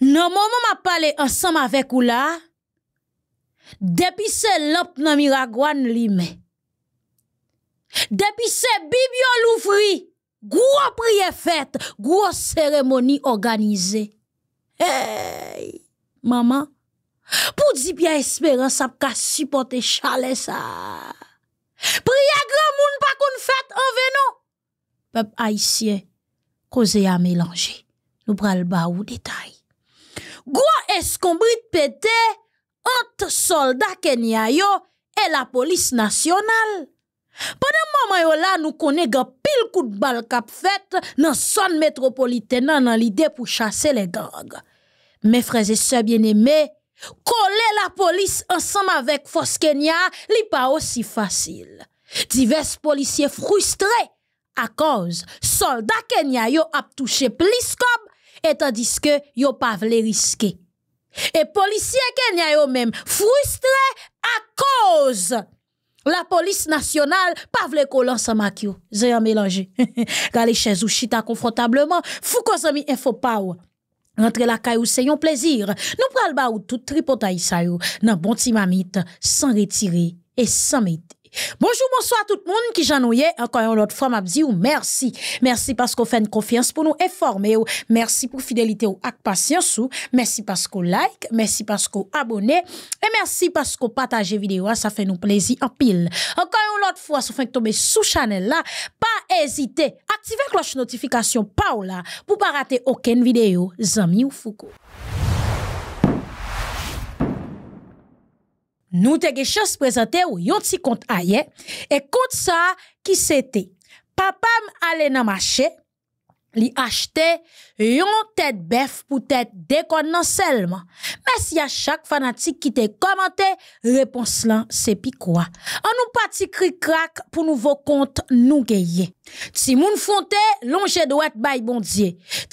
Non, maman ma parlé ensemble avec ou là, depuis ce lop nan miragouane li depuis depuis ce bibyo louvri, gros prière fête, grosse cérémonie organisée. Hey, maman, pour dire bien espérance, ap ka supporte chale sa. grand gran moun pa fête venant. venant. Peuple haïtien, à à nous prenons nou pral ba ou détail goua escombrit pété entre soldats Kenya et la police nationale. Pendant moment là nous connaissons pile coup de balle cap fait dans son métropolitaine dans l'idée pour chasser les gangs. Mes frères et sœurs bien-aimés, coller la police ensemble avec force Kenya, n'est pas aussi facile. Divers policiers frustrés à cause soldats Kenya yo a touché plus comme et tandis que yo pas vle risquer. Et policiers Kenya yo même frustré à cause la police nationale pas vle kolan sa makyo. Zé mélangé mélangé. Gale chez ou chita confortablement. Fou ko zami info power. Rentre la kayou, c'est un plaisir. Nous pral ba ou tout tripotay sa yo. Nan bon timamite, sans retirer et sans mettre. Bonjour, bonsoir tout le monde qui j'ennuie. Encore une autre fois, m'a merci. Merci parce que fait une confiance pour nous informer. Merci pour fidélité ou avec patience Merci parce qu'on like, merci parce vous abonnez et merci parce qu'on partage vidéo. Ça fait nous plaisir en pile. Encore une autre fois, si vous faites tomber sous channel là, pas hésiter. Activez cloche notification Paula pour pas rater aucune vidéo. Zami ou Foucault. nous avons chance présenté présenter ou yon petit compte ailleurs. Et compte ça, qui c'était? Papa m'allait dans marché, li acheter yon tête bœuf pour être déconne seulement Mais y à chaque fanatique qui te commenté réponse là c'est pi on nous parti cri crack pour nouveau compte nous gayer moun fonte longe être bay bon dieu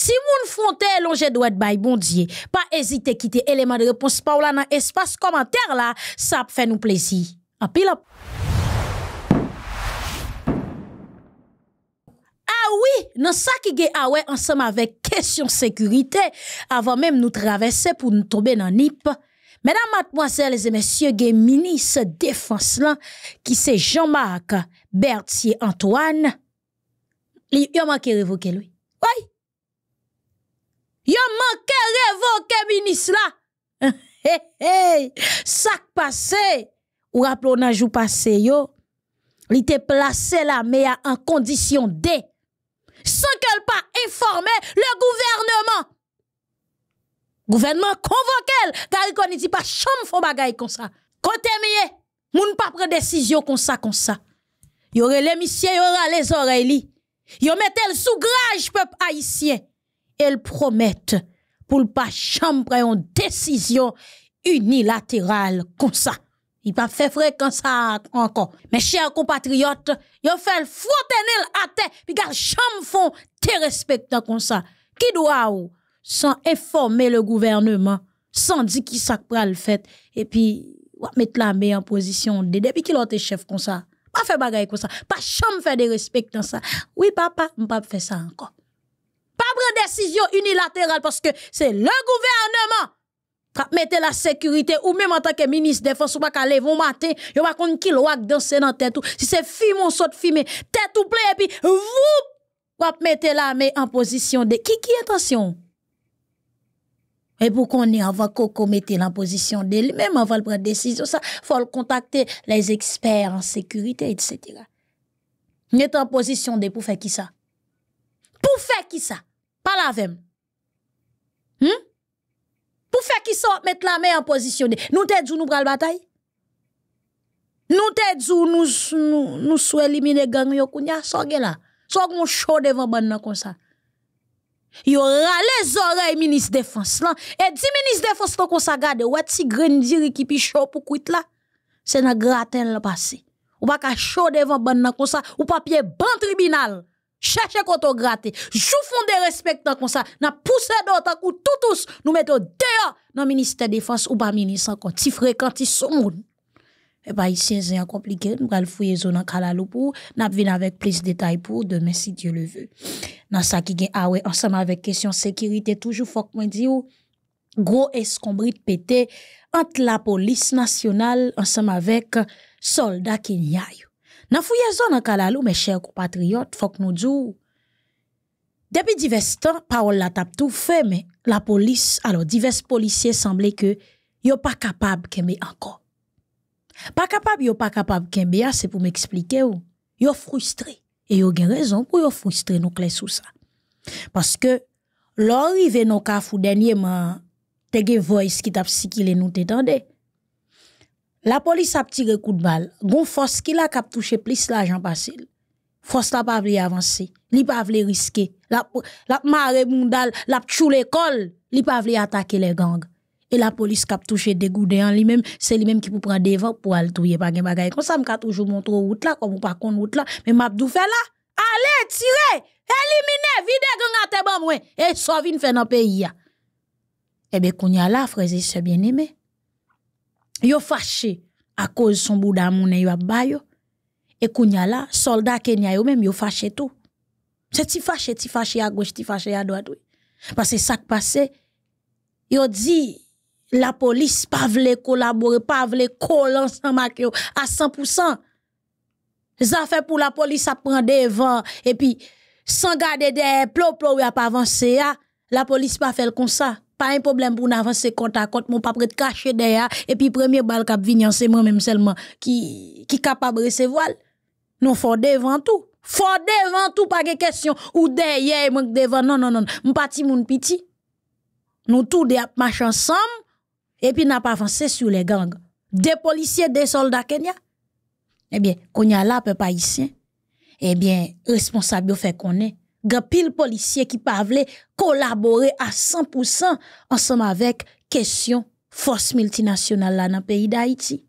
moun fonte longe être bay bon dieu pas hésiter quitter élément de réponse par là dans espace commentaire là ça fait nous plaisir en pile oui, dans ça qui est ah ensemble avec question sécurité avant même nous traverser pour nous tomber dans NIP. Mesdames, mademoiselles et messieurs, le ministre défense là qui c'est Jean-Marc Berthier Antoine. Il y a manqué révoquer lui. Oui. Il y a manqué révoquer ministre là. ça passé ou rappelons un jour passé yo. Il était placé là mais en condition de sans qu'elle pas informé le gouvernement. Gouvernement elle, car il dit pas chambre font bagaille comme ça. Côté mieux, moun pas prendre décision comme ça comme ça. l'émission, les messieurs, aura les oreilles Yo mettent sous grage peuple haïtien. Elle promet pour pas chambre une décision unilatérale comme ça. Il pas fait ça encore. Mes chers compatriotes, yo fait le frotter à terre, puis gars font te respectant comme ça. Qui doit sans informer le gouvernement, sans dire qui ça le fait et puis mettre la main en position de depuis qu'il été chef comme ça. Pas faire bagaille comme ça, pas chambre faire des respect dans ça. Oui papa, on pas faire ça encore. Pas prendre décision unilatérale parce que c'est le gouvernement mettez la sécurité ou même en tant que ministre défense ou pas qu'à lever matin yo pas qu'on qui dans danser dans tête si c'est film ou saute filmé tête ou plein et puis vous mettez la l'armée en position de qui qui attention? et pour qu'on ait avant qu'on mette en position de même avant de prendre décision ça faut le contacter les experts en sécurité etc. N'est en position de pour faire qui ça? Pour faire qui ça? Pas la même. Hum? Pour faire qui sort mettre la main en position. Nous t'es dit nous la bataille. Nous t'es dit nous nous nous éliminer gang yo kounya sorge là. Sorge mon chaud devant ban nan comme ça. Yo les oreilles ministre défense là et dit ministre défense là comme ça garde ouais ti grain diri qui pi chaud pour quitte là. C'est dans gratin passé. Ou pas ka chaud devant ban comme ça ou papier ban tribunal. Chache konton gratè, jou fonde respektan kon sa, nan pousse do tak ou toutous nou mette ou deha nan Ministè Défense ou ba Ministè Ankon, ti frekant, ti somoun. E ba y siensè y a komplike, nou kal fuyè zo nan kalalopou, nan ap vin avèk plis detay pou, demè si Diyo le vè. Nan sa ki gen ah awè, ansam avèk kesyon sekirite, toujou fok mwen di ou, gro eskombrit pète ant la polis nasyonal ansam avèk solda ki nyayou. Dans fouye zone en Kalalou, mes chers compatriotes, faut que nous disons. Depuis divers temps, parole la tape tout fait, mais la police, alors divers policiers semblaient que yo pas capable qu'aimer encore. Pas capable, yo pas capable qu'aimer, c'est pour m'expliquer ou. Yo frustré. Et ils gen raison pour yo frustré, nous clés sous ça. Parce que, l'arrivée non kafou dernièrement, te gen voice qui t'a si qu'il nous t'étendait. La police a tiré coup de balle. Gon force qui la cap touché plus l'argent passé. Force la pas voulu avancer. Li pas voulu risquer. La, la mare mondale, la tchou l'école. Li pas voulu attaquer les gangs. Et la police cap touché des en lui-même. C'est lui-même qui pou prend devant pour aller touiller pas gen Comme ça, m'ka toujours montre route là, comme ou pas kon route là. Mais m'a fait là. Allez, tirez! Éliminez! Vide gang à te bon moué. Et sauvine faire dans pays ya. Eh bien, a la, frère, c'est bien aimé yo fâché à cause son bout d'amour yo a bayo et kounya soldats soldat kenya yo même sont fâché tout c'est ti fâché ti fâché à gauche ti fâché à droite parce que ça qui passe, yo dit la police pas vle collaborer pas vle coller ensemble à 100% ça fait pour la police à prendre devant et puis sans garder des plots plots a pas avancé ah. la police pas fait comme ça pas un problème pour avancer compte à compte, mon pas prêt de cacher derrière, et puis premier bal cap c'est moi-même seulement qui, qui capable de recevoir. nous faut devant tout. Faut devant tout, pas de question, ou derrière, devant, non, non, non, m'pati moun petit. Nous tous des ensemble, et puis n'a pas avancé sur les gangs. Des policiers, des soldats Kenya. Eh bien, qu'on y a là, peuple haïtien. Eh bien, responsable fait qu'on est gen policiers qui ki vle collaborer à 100% ensemble avec questions question multinationales la le pays d'Haïti.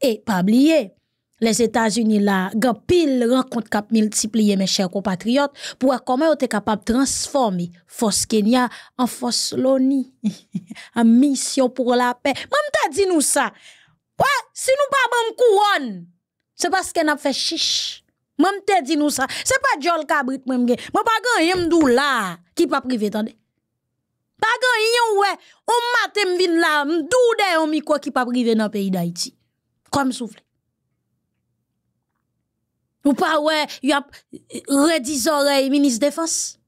Et pas oublier les états unis là gen pile rencontre mes chers compatriotes pour voir pour comment ont capable de transformer transforme Kenya en force Loni, en mission pour la paix. même ta nous nous ça. Quoi si pas pa couronne, c'est parce qu'elle a fait chiche. Moi te dit nous ça. C'est pas Jol Cabrit moi m'gen. Moi pas gagné m'dou là qui pas privé attendez. Pas gagné ouais, on matin m'vin là m'dou de on mi quoi qui pas privé dans pays d'Haïti. Comme souffle. Ou pas ouais, y a redis oreille ministre défense.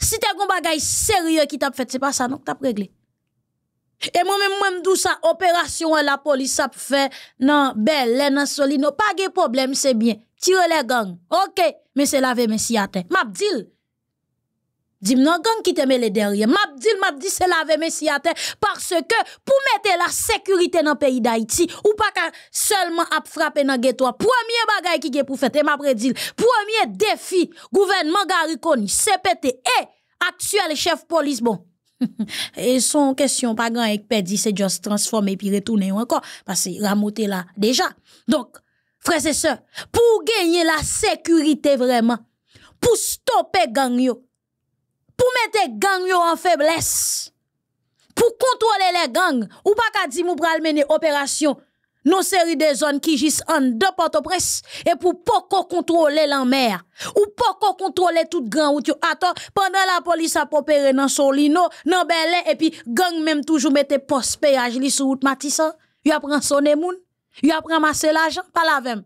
Si t'as un bagay sérieux qui t'a fait, c'est pas ça non que t'as réglé. Et moi-même, moi, dou ça, opération, la police a fait, non, belle, non, solide, non, pas de problème, c'est bien tire les gangs. OK, mais c'est laver mes Mabdil. Mabdil, dis Dim nan gang qui te met derrière. Mabdil, Mabdil, c'est laver mes parce que pour mettre la sécurité dans le pays d'Haïti ou pas seulement à frapper dans ghetto. Premier bagay qui est pour faire, m'a premier défi gouvernement Gariconi CPT et actuel chef police bon. et son question pas grand avec perdit c'est juste transformer puis retourner encore parce que ramoter là déjà. Donc Frères et sœurs, pour gagner la sécurité vraiment, pour stopper gang pour mettre gang yo en faiblesse, pour contrôler les gangs, ou pas qu'à dire mou pral mener opération non série des zones qui gisent en deux portes au et pour pas contrôler la mer ou pas contrôler toute grand route attends pendant la police a opéré dans Solino dans Belé et puis gang même toujours mette poste péage li sur route Matissan il a prend sonné moun Yo ap l'argent, l'ajan la vem.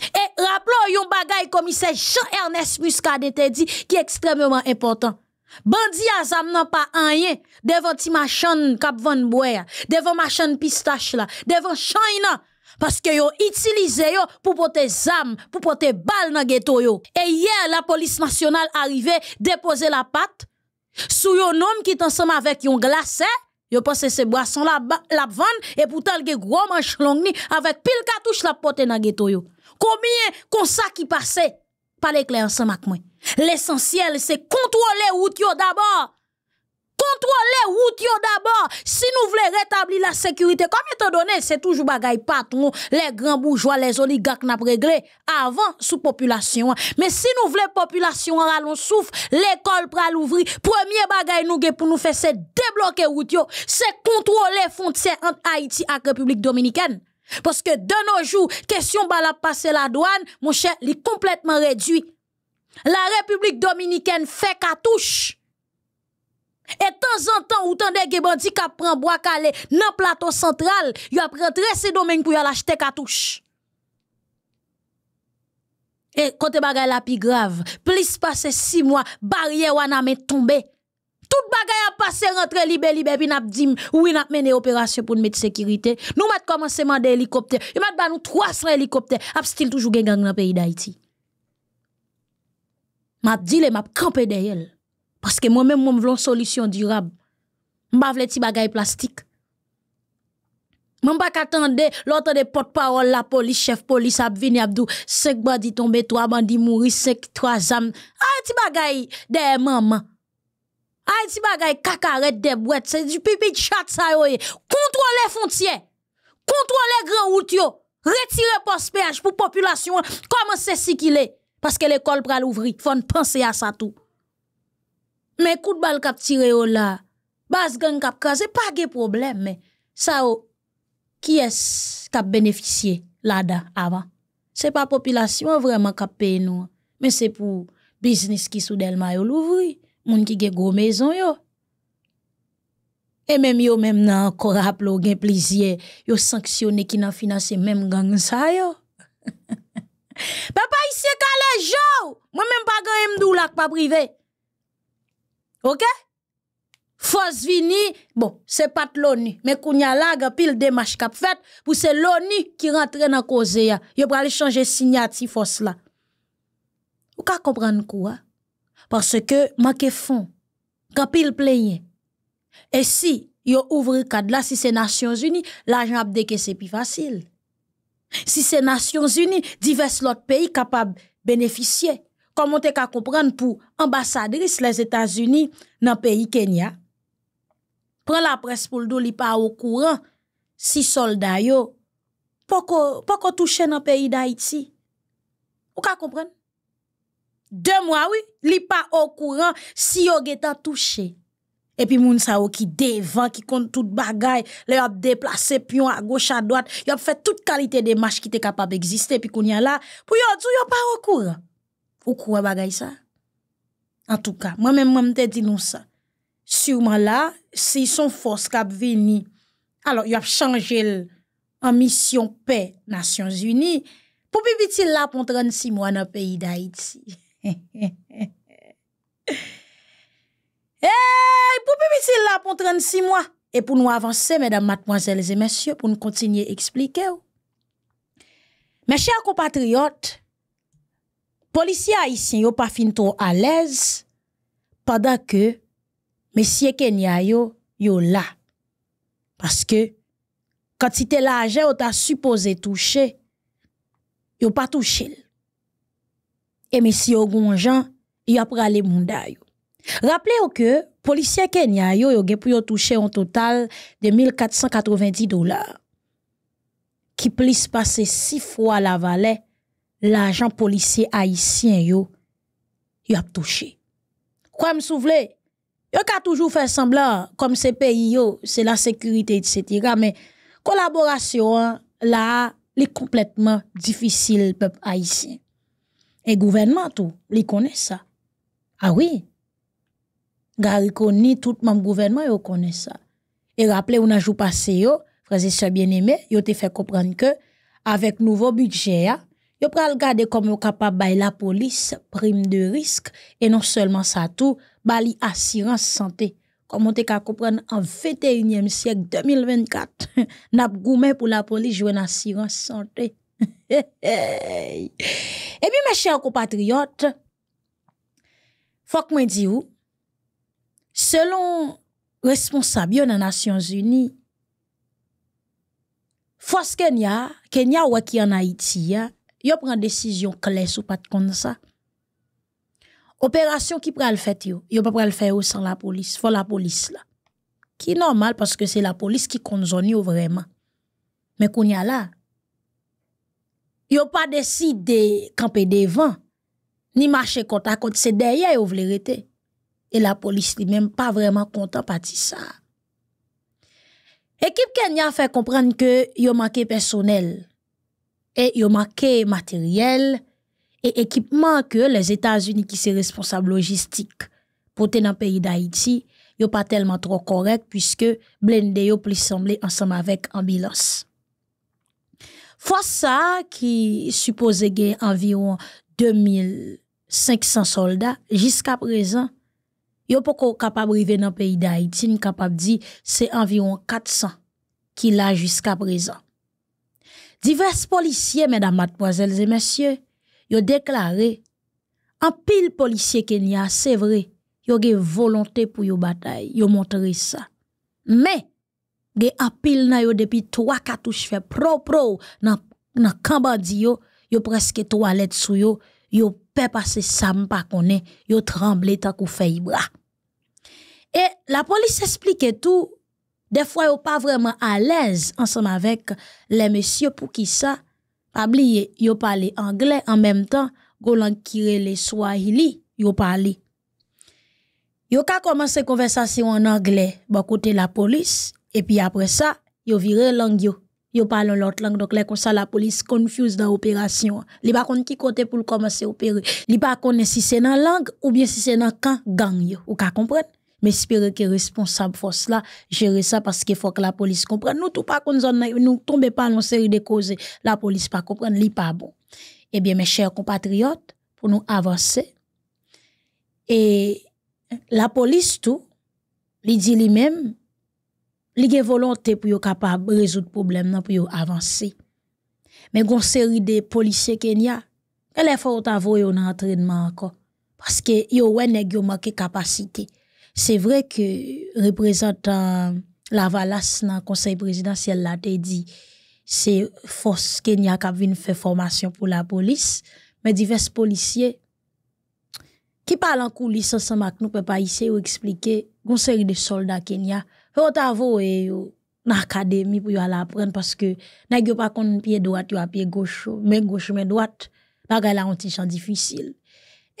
Et rappelons yon bagay commissaire Jean-Ernest Muscade dit, qui est extrêmement important. Bandi a zam nan rien devant devant ti machan kap van bwe devant machan pistache la, devant China, parce que yon utilise yon pour pote zam, pour pote bal nan les yon. Et hier, la police nationale arrive déposer la patte sous yon homme qui était ensemble yon un eh? Yo pense ces boisson la la vanne et pourtant le gros manche longues avec pile cartouche la porter dans ghetto yo. Combien qu'on ça qui passait pas l'éclair ensemble avec moi. L'essentiel c'est contrôler route yo d'abord contrôler route d'abord si nous voulons rétablir la sécurité. Comme étant donné, c'est toujours bagaille patron, les grands bourgeois, les oligarques pas réglé avant sous population. Mais si nous voulons population rallon souffle, l'école pral l'ouvrir. premier bagaille nous pour nous faire c'est débloquer route c'est contrôler frontière entre Haïti et République dominicaine. Parce que de nos jours, question la passer la douane, mon cher, est complètement réduit. La République dominicaine fait touche et de temps en temps, ou tande ge bandi ka pran bois calé nan plateau central, yo très rentre ces domaines pour y l'acheter katouche. Et côté bagay la pi grave, plus passe 6 mois, barrière wana met tombé. Tout bagay a passé rentre libres libé puis n'a dit oui n'a mené opération pour mettre sécurité. Nous mat commencement hélicoptère, yon mat ba nous 300 hélicoptères, ap toujours gen gang nan pays d'Haïti. M'a dit les m'a campé derrière. Parce que moi-même, je veux une solution durable. Je veux des petits bagages plastiques. Je ne pas attendre l'autre des porte-parole, la police, chef police, Abvini Abdou. Cinq bandits tombés, trois bandits mourir, cinq, trois âmes. Ah, petit bagaille, des mamans. Ah, petit bagaille, cacarette, des boîtes. C'est du pipi de chat, ça y est. Eh. les frontières. les grands routes. Retirez le péage pour la population. Comment c'est si qu'il est? Parce que l'école prend l'ouvrir. Faut penser à ça tout. Mais coup de balle qui a tiré là, base gang cap pas de problème. Mais ça, oh, qui est-ce qui a bénéficié là-dedans avant? Ce n'est pas la population vraiment qui a payé Mais c'est pour business qui soudainement yo l'ouvri, moun ki des gros maison yo. Et même yo même nan encore gen plaisir, yo sanctionné ki nan financé même gang ça. yo. Papa ici calé jo, moi même pas gagne m'dou la pas privé. OK Force vini, bon, c'est pas de l'ONU, mais qu'on y a pile des matchs fait c'est l'ONU qui rentre dans cause Il faut aller changer signature fosse là. Vous comprenez quoi Parce que manque fond. Quand pile plein. Et si yo ouvre cadre là si c'est Nations Unies, l'argent a que c'est plus facile. Si c'est Nations Unies, divers autres pays capables bénéficier comme on te comprendre pour ambassadrice les États-Unis dans le pays Kenya. Prends la presse pour le dou li pas au courant si soldat yo poko poko touche dans pays d'Haïti. Ou ka Deux mois oui, li pas au courant si yo getan touché. Et puis moun sa qui ki devant qui compte tout bagay, le a déplacé pion à gauche à droite, yop fait toute qualité de marche qui était capable d'exister puis a là, pou yon tout yon pas au courant. Pourquoi quoi ça? En tout cas, moi-même, je dit nous ça. Sûrement là, si son force cap venu, alors il a changé en mission paix Nations Unies, pour vivre là pour 36 mois dans le pays d'Haïti. Hey, pour vivre là pour 36 mois. Et pour nous avancer, mesdames, mademoiselles et messieurs, pour nous continuer à expliquer. Oh. Mes chers compatriotes, policiers haïtiens yo pas fin trop à l'aise pendant que messieurs Kenya yo là parce que quand quantité l'argent on t'a supposé toucher yo pas touché et messieurs gonjan il a pris les rappelez rappelez que policiers Kenya yo yo gen toucher un total de 1490 dollars qui plus passer six fois la valeur l'agent policier haïtien yo, y a touché. Quoi me souvle? Yo ka toujours fait semblant, comme ces pays yo, c'est la sécurité, etc. Mais collaboration, hein, là, est complètement difficile, peuple haïtien. Et gouvernement tout, les connaît ça. Ah oui. Gary tout le gouvernement, yo connaît ça. Et rappelez, on a joué passé yo, frères et bien-aimés, yo te fait comprendre que, avec nouveau budget, hein, vous le regarder comme vous capable la police prime de risque et non seulement ça tout bali l'assurance santé comme on te comprendre en 21e siècle 2024 n'a pour la police jouer assurance santé et bien mes chers compatriotes faut que moi vous selon responsable des Nations Unies Force Kenya, Kenya ou qui en Haïti, yo prend décision sur ou pas de ça. Opération qui le fait ne yo pas le faire sans la police, faut la police là. Qui normal parce que c'est la police qui konzon vraiment. Mais qu'on y a là. pas décidé camper devant ni marcher côte à côte, c'est derrière ils veulent rester. Et la police n'est même pas vraiment content de ça. Équipe Kenya fait comprendre que yo manqué personnel et yo manque matériel et équipement que les États-Unis qui sont responsables logistiques pour dans le pays d'Haïti, yo pas tellement trop correct puisque blende yo plus semblé ensemble avec ambulance. Force ça qui supposait gagner environ 2500 soldats jusqu'à présent yo pas capable d'arriver dans le pays d'Haïti, capable dit c'est environ 400 qu'il a jusqu'à présent. Divers policiers, mesdames, mademoiselles et messieurs, ont déclaré, en pile policier Kenya, c'est vrai, yo une volonté pour yo bataille, yo montré ça. Mais, en pile na yo depuis trois cartouches fait pro-pro dans nan kambandi yo, yo presque toilette sou yo, yo pe passer sam pa Ils yo tremble tant kou fait bras. Et la police explique tout, des fois, ils pas vraiment à l'aise ensemble avec les messieurs pour qui ça. Pas oublier, anglais en même temps, golan qui les swahili, ils parler yo ka commencé conversation en anglais, bon côté la police, et puis après ça, ils viré langue yo. Ils parlent l'autre langue, donc là, comme ça, la police confuse dans l'opération. Ils pas qui côté pour commencer opérer. Ils pas si c'est dans langue ou bien si c'est dans camp gang yo. Ou ka comprendre? mais espérer que responsable force là gérer ça parce qu'il faut que la police comprenne. Nous tout pas qu'on nous tomber pas dans une série de causes, la police pas comprendre, li pas bon. Eh bien mes chers compatriotes, pour nous avancer et la police tout, li dit lui-même li gen volonté pour capable résoudre problème non pour avancer. Mais une série de policiers Kenya, elle est fort à voir dans entraînement encore parce que yo ouais nèg yo capacité c'est vrai que représentant la Lavalas dans le conseil présidentiel l'a dit, c'est force Kenya qui a faire formation pour la police, mais divers policiers qui parlent en coulisses ensemble avec nous, ne pas ici ou expliquer, conseil de soldats Kenya, faut avouer, dans l'académie pour apprendre parce que, n'a pas qu'on pied droit, tu as pied gauche, main gauche, main droite, bagaille là, on champ difficile.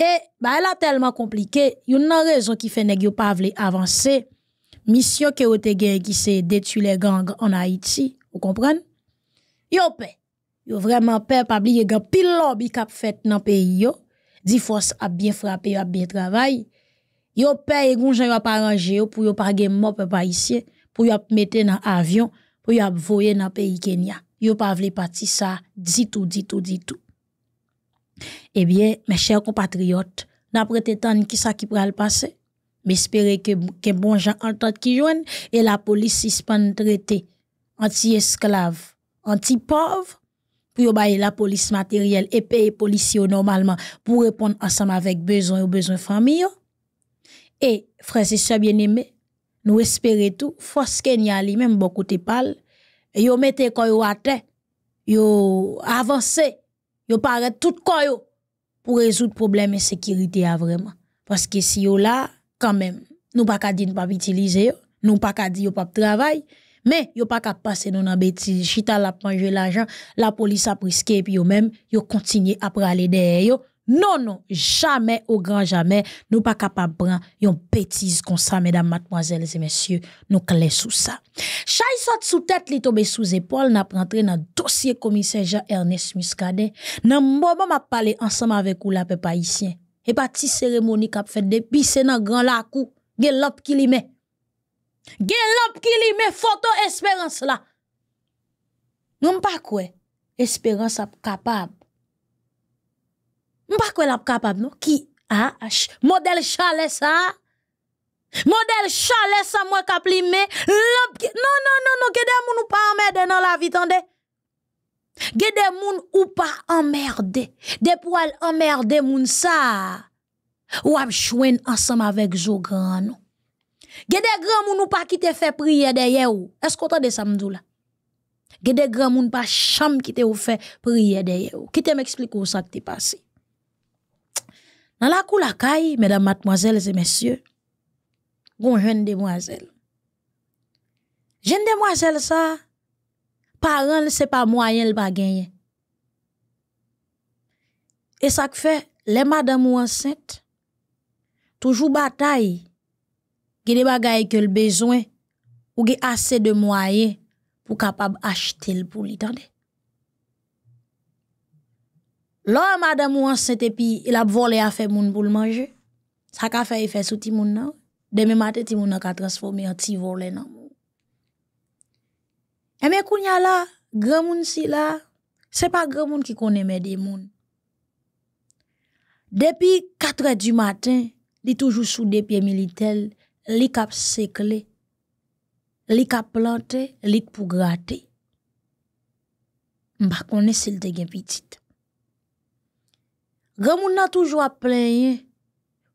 Et bah elle a tellement compliqué, y a une raison qui fait négio pas vle avancer. Mission que vous avez qui c'est détruire les gangs en Haïti, vous comprenez Yo pe. Yo vraiment peur pas oublier gang pile lobby qui a fait dans pays yo. Di force a bien frappé, a bien travaillé. Yo peur et gon gens yo pas arrangé pour yo pas gagner mort peuple haïtien, pour yo mettre dans avion, pour yo voler dans pays Kenya. Yo pas voulu partir ça, dit tout, dit tout, dit tout. Eh bien, mes chers compatriotes, n'a tant qui ça qui le passer. espérez que, que bon gens entendent qui joignent et la police suspend traité anti-esclave, anti-pauvre pour bailler la police matérielle et payer policiers normalement pour répondre ensemble avec besoin aux besoins famille. Et frères et sœurs bien-aimés, nous espérons tout force Kenya lui même beaucoup te parle, yo mettez quand yo à yo avancez yo paraît tout corps yo pour résoudre problème insécurité à vraiment parce que si yo là quand même nous pas pouvons dire pas utiliser nous pas qu'à dire pas travail mais yo pas passer dans la bêtise chita la manger l'argent la police a pris, et puis même yo continuer après aller derrière yo Non, non, jamè ou gran jamè, nou pa kapap bran yon petiz konsan, mèdam, matmoazèl, zè mèsyè, nou kle sou sa. Chay sot sou tèt li tobe sou zè pol, nap rentre nan dosye komise Jean-Ernest Muscadet, nan mboma map pale ansam avèk ou la pe païsyen, epa ti seremoni kap fèd depise nan gran lakou, gen lop ki li mè. Gen lop ki li mè, foto esperans la. Nou mpa kwe, esperans ap kapab, pas quoi la capable, non? Qui? Ah, modèle chalet ça? Modèle chalet ça, moi kap me? Non, non, non, non, gede moun ou pas emmerde dans la vie, tende? Gede moun ou pas emmerde? Des poils emmerde moun ça? Ou ap chouen ensemble avec zo grand, non? Gede grand monde ou pas qui te fait prière derrière ou? Est-ce qu'on t'a de samdou là? Gede grand moun pas chambre qui te fait prier derrière ou? Qui te m'explique ce ça qui te passe? Dans la cour la caille, mesdames, mademoiselles et messieurs, bon jeune demoiselle. Jeune demoiselle ça, parents c'est pas moyen le pas Et ça que fait les madames ou enceintes toujours bataille qui des que le besoin ou qui assez de moyens pour capable acheter le pour Lo a mada mou an se te pi, il ap vole eh a fe moun pou l manje. Sa ka fe e fe sou ti moun nan. Deme mate ti moun nan ka transforme an ti vole nan mou. Eme kounya la, gran moun si la, se pa gran moun ki kon eme de moun. Depi katre du maten, li toujou sou de pi emilitel, lik ap sekle, lik ap plante, lik pou grate. Mba kon esil te gen pitit. Gè moun toujours toujours plein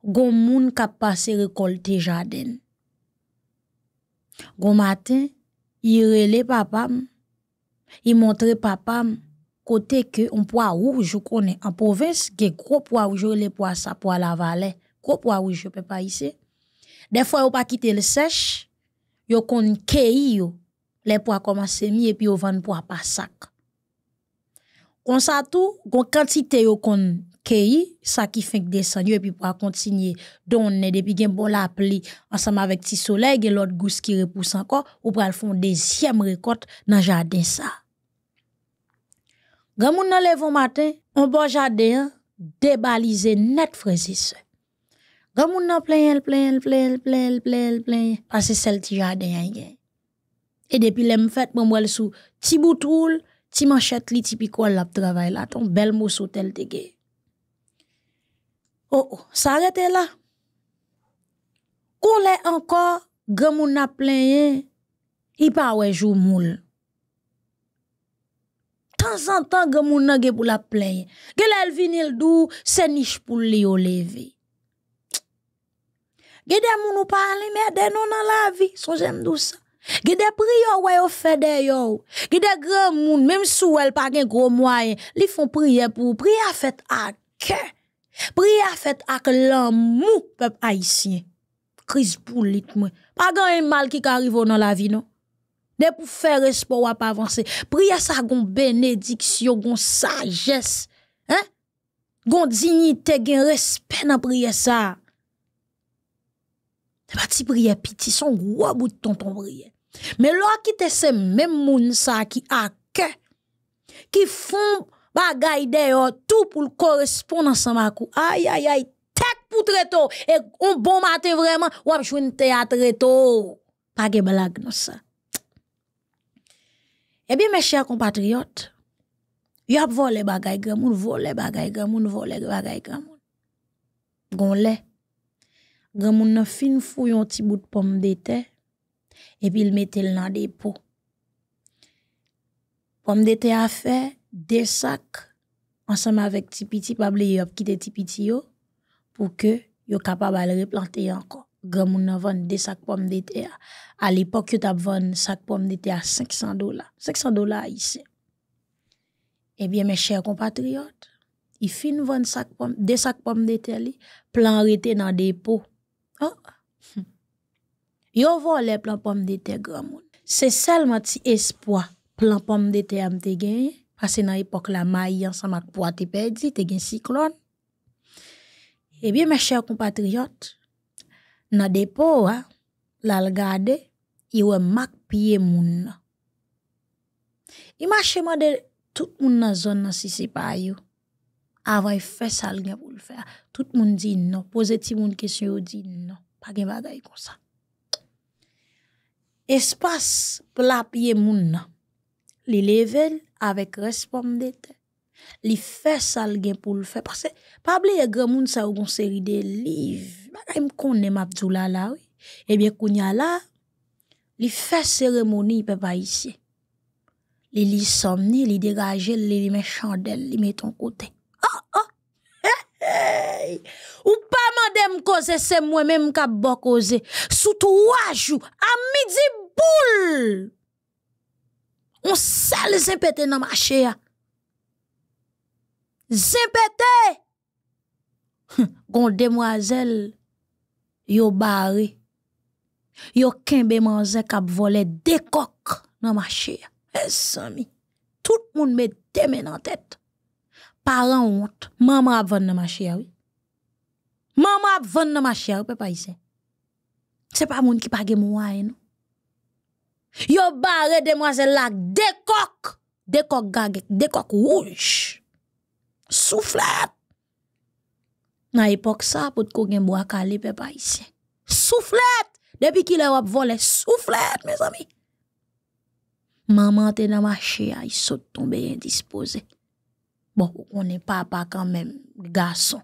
gon moun kap passe rekolte jaden. rele papam, y montre papam, kote ke un pwa ou konen. en province ge gros poa ou le pwa sa la Gros ou pe pa on ne peut pa kite le sèche yo kon kei yo, le koma semi puis yo sac. Kon sa tout, gon quantité yo ça qui fait descendre et puis pour continuer donner depuis gain bon la ensemble avec petit soleil et l'autre gousse qui repousse encore ou pour faire deuxième récolte dans jardin ça Grand moun nan lève matin on bon jardin débaliser net frères et on Grand moun nan plein plein plein plein plein plein parce que celle petit jardin hein, et depuis l'aime fait moi moi sous petit boutroule, petit manchette li petit picole la travail là ton bel hôtel tel dégay Oh, oh, s'arete la. Kou lè ankor, gè moun ap lè yè, i pa wè jou moul. Tan zan tan gè moun nan gè pou lè ap lè yè. Gè lè l'vinil dò, sè nish pou lè yo lè vè. Gè dè moun nou pàlè, mè dè nou nan la vè, sou jèm dò sa. Gè dè priyo wè yo fè dè yò. Gè dè gè moun, mèm sou wè lè pa gen gò mwa yè, li fon priye pou. Priye a fèt akè. Priya fèt avec l'amour, peuple haïtien. Crise pour lit Pas Pa gan mal ki ka arrivo de la vie, non. De pou fè respo wap avanse. Priya sa gon bénédiction, gon sagesse. Hein? Gon dignité, gen respect nan ça. sa. pas si prière piti, son gros bout ton ton priye. Mais là qui te se même moun sa ki ake, qui fon bagay deyo, tout pour le correspondre ensemble à coup. Aïe, aïe, aïe, tête pour tréto. Et un bon matin vraiment, ou ap un théâtre très Pas de blague, non ça. Eh bien, mes chers compatriotes, y ap volé bagay grand moun, volé bagay grand moun, volé bagay grand moun. Gon le. Grand moun nan fin fouillon un petit bout de pomme de terre, et puis il mettait le dans des pots. Pomme de terre a fait, des sacs ensemble avec Tipiti, pas oublier de quitter Tipiti pour que yo capable de replanter encore. Grand moun avant des sacs pommes de terre. À l'époque, yo tap sacs sac pommes de terre à 500 dollars. 500 dollars ici. Eh bien, mes chers compatriotes, ils fin vendre sac des sacs pommes de terre, plan arrêté dans des pots. Oh. Yo volé plan pommes de terre, grand moun. C'est seulement petit espoir, plan pommes de terre, m'te gagné parce que dans l'époque, la maille ensemble avec poids te perdu, te un cyclone. Eh bien, mes chers compatriotes, dans le dépôt, la regarde, il y a mak pied moun. Il marche de tout monde dans zone si c'est pas yo. Avant il fait ça pour le faire. Tout le monde dit non, posez ti moun question dit non, pas de bagaille comme ça. Espace plat pied moun nan. Li level avec responsabilité. Il fait ça le pour le faire parce que il pas oublier grand monde ça une série de livres. Bah il connais m'Abdoula là oui. Et eh bien qu'on y a là, il fait cérémonie papa ici. Li li somni, li dégage, li li met chandelle, les met ton côté. Oh oh. Hey, hey. Ou pas madame cause c'est moi même qui a causer. cause. Sous trois jours à midi boule. On sel zempete dans mache hein. ya. Zempete! Gon demoiselle, yo barré, Yo kembe manze kap vole dekok nan mache hein. ya. E eh, sami, tout moun met teme en tête, Paran ont, maman ap dans nan mache ya ma Maman ap ne nan mache hein, ya ou pepa pa Se pa moun ki page mwaye nou. Yo bare demwase lak dekok Dekok gagek, dekok wouj Souflet Na epok sa pou tko gen bo akali pe pa isye Souflet Depi ki lè wap volè, souflet mè sami Maman te nan ma chè a yi sot ton be yin dispose Bon, ou ne papa kanmèm gason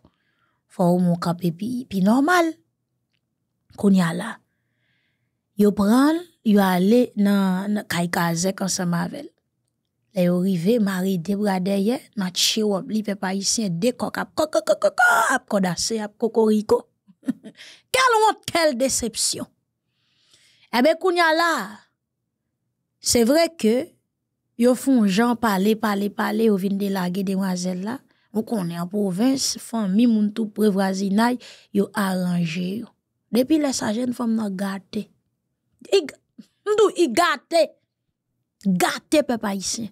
Fò ou mou kapè pi normal Koun ya la Yo pral yo allé nan, nan kaykaze konsa mavel. Le yo rive, Marie debra deye, nan tche wop li pe pa yisyen dekok ap kokokokoko ap kodase ap kokoriko. Kel déception. Eh ben kounya la, C'est vrai que yo fon jan pale, pale, pale, yo vin de lage demoiselle la, ou konen an provins, fan mi moun tout prevrazinay, yo aranje yo. Depi la sa jen fom nan gate. Ndou y gâté. Gâté, peuple haïtien.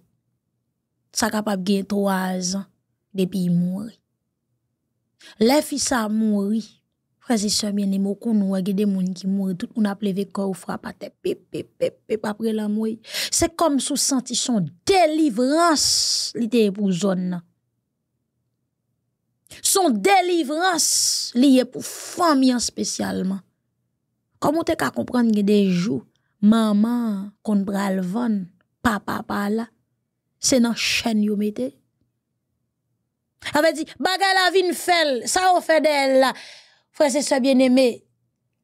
Ça capable de trois ans depuis il mourit. Les fils a mouri. Frères et sœurs bien aimé, qu'on nous a des gens qui mourent, tout on a plevé corps ou frappe à tête, pep, pep, pep, pep, après la mouille. C'est comme sous senti son délivrance, l'idée pour zone. Son délivrance liée pour famille spécialement. Comment t'es qu'à comprendre que des jours, maman kon le van, papa pa la, se nan chen yo mette. Ave di, bagay la vin fel, sa ou fe del la, frese se bien aimés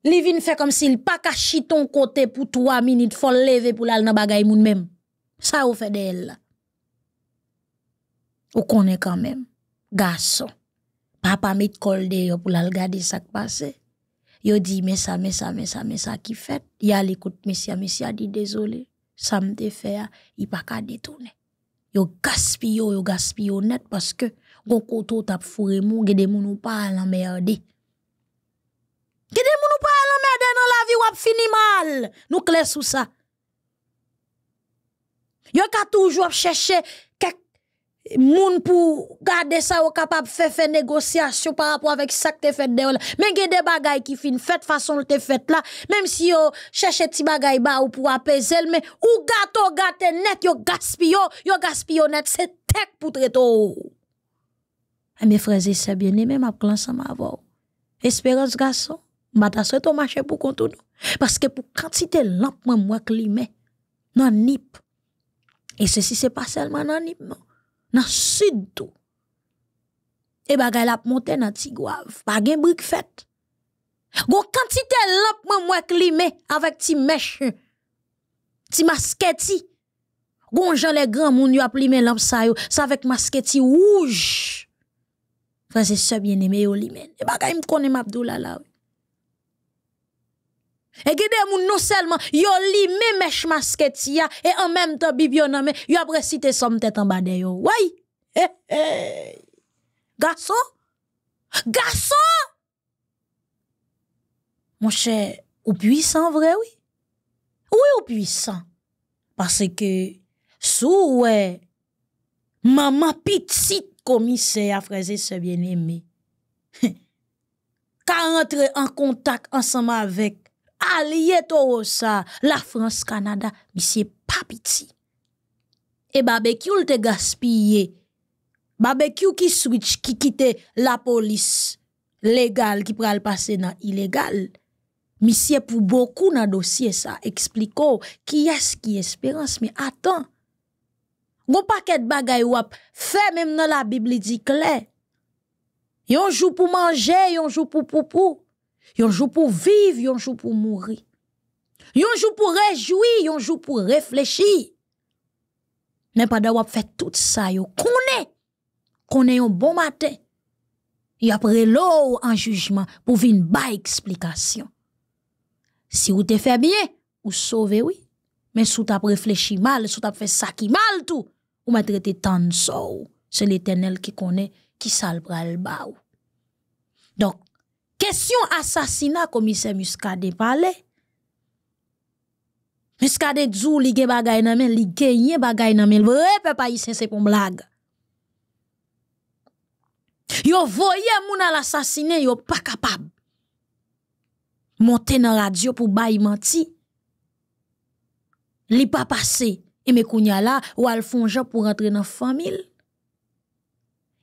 li vin fe comme si l pa caché ton kote pou 3 minutes, fol leve pour lal nan bagay moun même. Sa ou fe del la. Ou connaît quand même, garçon, papa met kol de yo pou lal gade k Yo dit, mais ça, mais ça, mais ça, mais ça qui fait. Il a l'écoute, monsieur, monsieur dit, désolé, ça me fait, il pas qu'à détourner. Yo gaspillé, yo gaspillé net parce que, gon koto tap fourré moun, gede moun ou pas à l'emmerder. Gede moun ou pas à l'emmerder dans la vie ou a fini mal. Nous clés sous ça. Yo ka toujours chercher moun pour garder ça au capable faire faire négociation par rapport avec ça que t'es fait là mais il y a des choses qui fin fait façon t'es fait là même si yo cherche petit choses ou pour apaiser mais ou gâteau gâte net yo gaspillo yo gaspillon. net c'est tech pour traiter mes frères et sœurs bien-aimés e m'a ensemble avoir espérance garçon m'a tassé ton marché pour nous parce que pour quantité lampe moi moi climat non nip et ceci c'est pas seulement non nip non le sud tout. Et bagay lap monte dans le tigouave. brik fait brique kantite Gon mwen mwek li me avec ti mèche. ti masketi. Gon jan le gran moun yo lampe sa yo, sa masketi Frère, c'est bien aimé yo limen. Et bagay mabdou la et gide des moun non seulement yo li mes masket ya et en même temps bibio nan men yo après cité somme tête en bas yo. Oui. Eh, eh. Garçon. Garçon. Mon cher, ou puissant vrai oui. Oui, ou puissant. Parce que sou oué, maman petite commissaire frère se bien-aimé. Ka entre en contact ensemble avec allié ça la France, Canada, monsieur Papiti. Et barbecue te gaspillé. Barbecue qui switch, qui quitte la police légale, qui pral passer dans illégal. Monsieur pour beaucoup dans dossier ça. explique qui est-ce qui espérance, mais attends. Gon paquet de bagay ouap. fait même dans la Bible dit clair. Yon joue pour manger, yon joue pour poupou. Yon jour pour vivre, yon jour pour mourir. Yon jour pour réjouir, yon jour pour réfléchir. Mais pas d'avoir fait tout ça, on connaît. Connaît un bon matin. Et après l'eau en jugement pour une bas explication. Si vous te fait bien, vous sauvez, oui. Mais si vous avez réfléchi mal, si vous avez fait ça qui mal tout, vous m'avez tant de C'est l'éternel qui connaît qui salbra le bas. Donc, Question assassinat, commissaire Muscadet parlait. Muscadet dit, il y a bagay nan men, il y a bagay nan men. Vrai, papa, il c'est pour blague. Yo voye moun à l'assassiné, yo pas capable. Monte nan radio pour bay menti. Li pas passé. Et me kounya là ou al fonjan pour rentrer dans famille.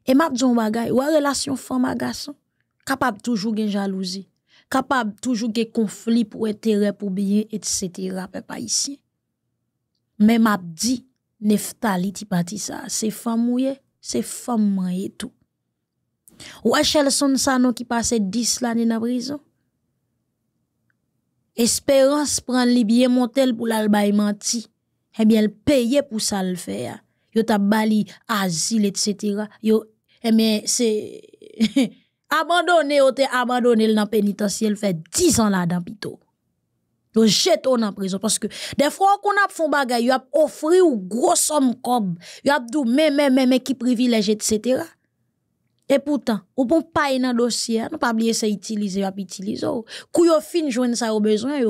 Et m'a dit un bagay, ou a relation femme à garçon capable toujours de jalousie, capable toujours de conflit pour intérêt, pour bien, etc. Peuple haïtien. Mais m'a dit, Neftali ti sa, se femme mouye, se femme tout. tout Ou qui son sa non, ki prison. l'année prend li bien montel pou elle bayman Eh bien, le pour Yo ta bali asile etc. Yo, eh bien, c'est... Abandonné, ou te abandonné dans la pénitentiaire, fait 10 ans là dans pito. Donc jette dans la prison parce que des fois qu'on a font bagay, yo a offri ou gros somme comme, yo a dou même même même qui privilège etc. Et pourtant, ou bon pas dans dossier, non pas oublier c'est utiliser, ou utiliser. Oh. Kou yo fin joindre ça au besoin et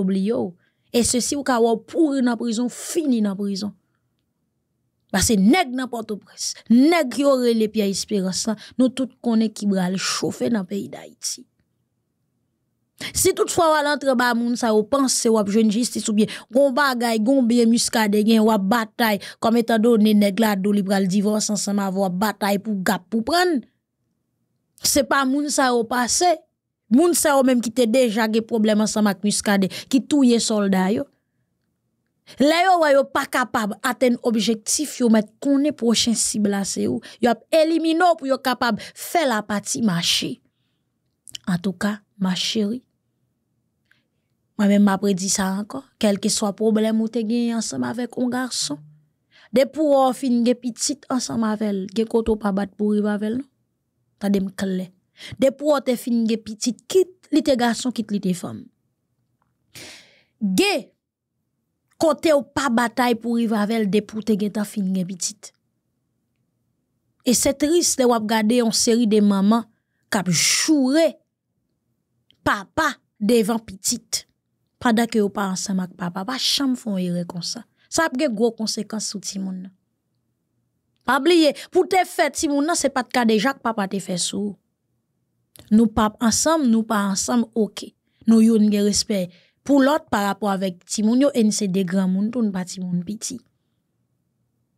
Et ceci ou ka pourri dans prison, fini dans prison. Parce que nèg n'importe où presse, nèg qui aurait les pieds espérance, nous tous connaissons qui bral chauffer dans le pays d'Haïti. Si toutefois ou l'entre ba moun sa ou pense ou ap jeune justice ou bien gon bagay gon bien Muscadé, gen ou bataille comme étant donné nèg la do libral divorce ensemble avoir bataille pour gap pour prendre c'est pas moun sa ou passé moun sa ou même qui était déjà des problèmes ensemble avec Muscadé, qui touye soldat yo Lè yo wè yo pa kapab aten objektif yo met konè prochen siblase yo. Yo ap elimino pou yo kapab fè la pati ma chè. An tou ka, ma chèri. Mwen men m apre di sa anko. Kelke swa problem ou te genye ansam avek ou garso. De pou ou fin genye pitit ansam avel. Gen koto pa bat pou rivavel nou. Ta dem kle. De pou ou te finye genye pitit kit li te garso, kit li te fom. Gen. Quand tu ou pas bataille pour y avec des pour tu gêta fin petit. Et c'est triste de regarder une en série de maman ont joure papa devant petit. Pendant que sont pas ensemble avec papa, pas chambre font yere comme ça. Ça a des gros conséquences sur le Pas oublier, pour te faire monde c'est pas le cas déjà que papa te fait sous. Nous pas ensemble, nous pas ensemble, ok. Nous yon respect pour l'autre par rapport avec Timounio, et c'est des grands moun, tout pas Timoun petit.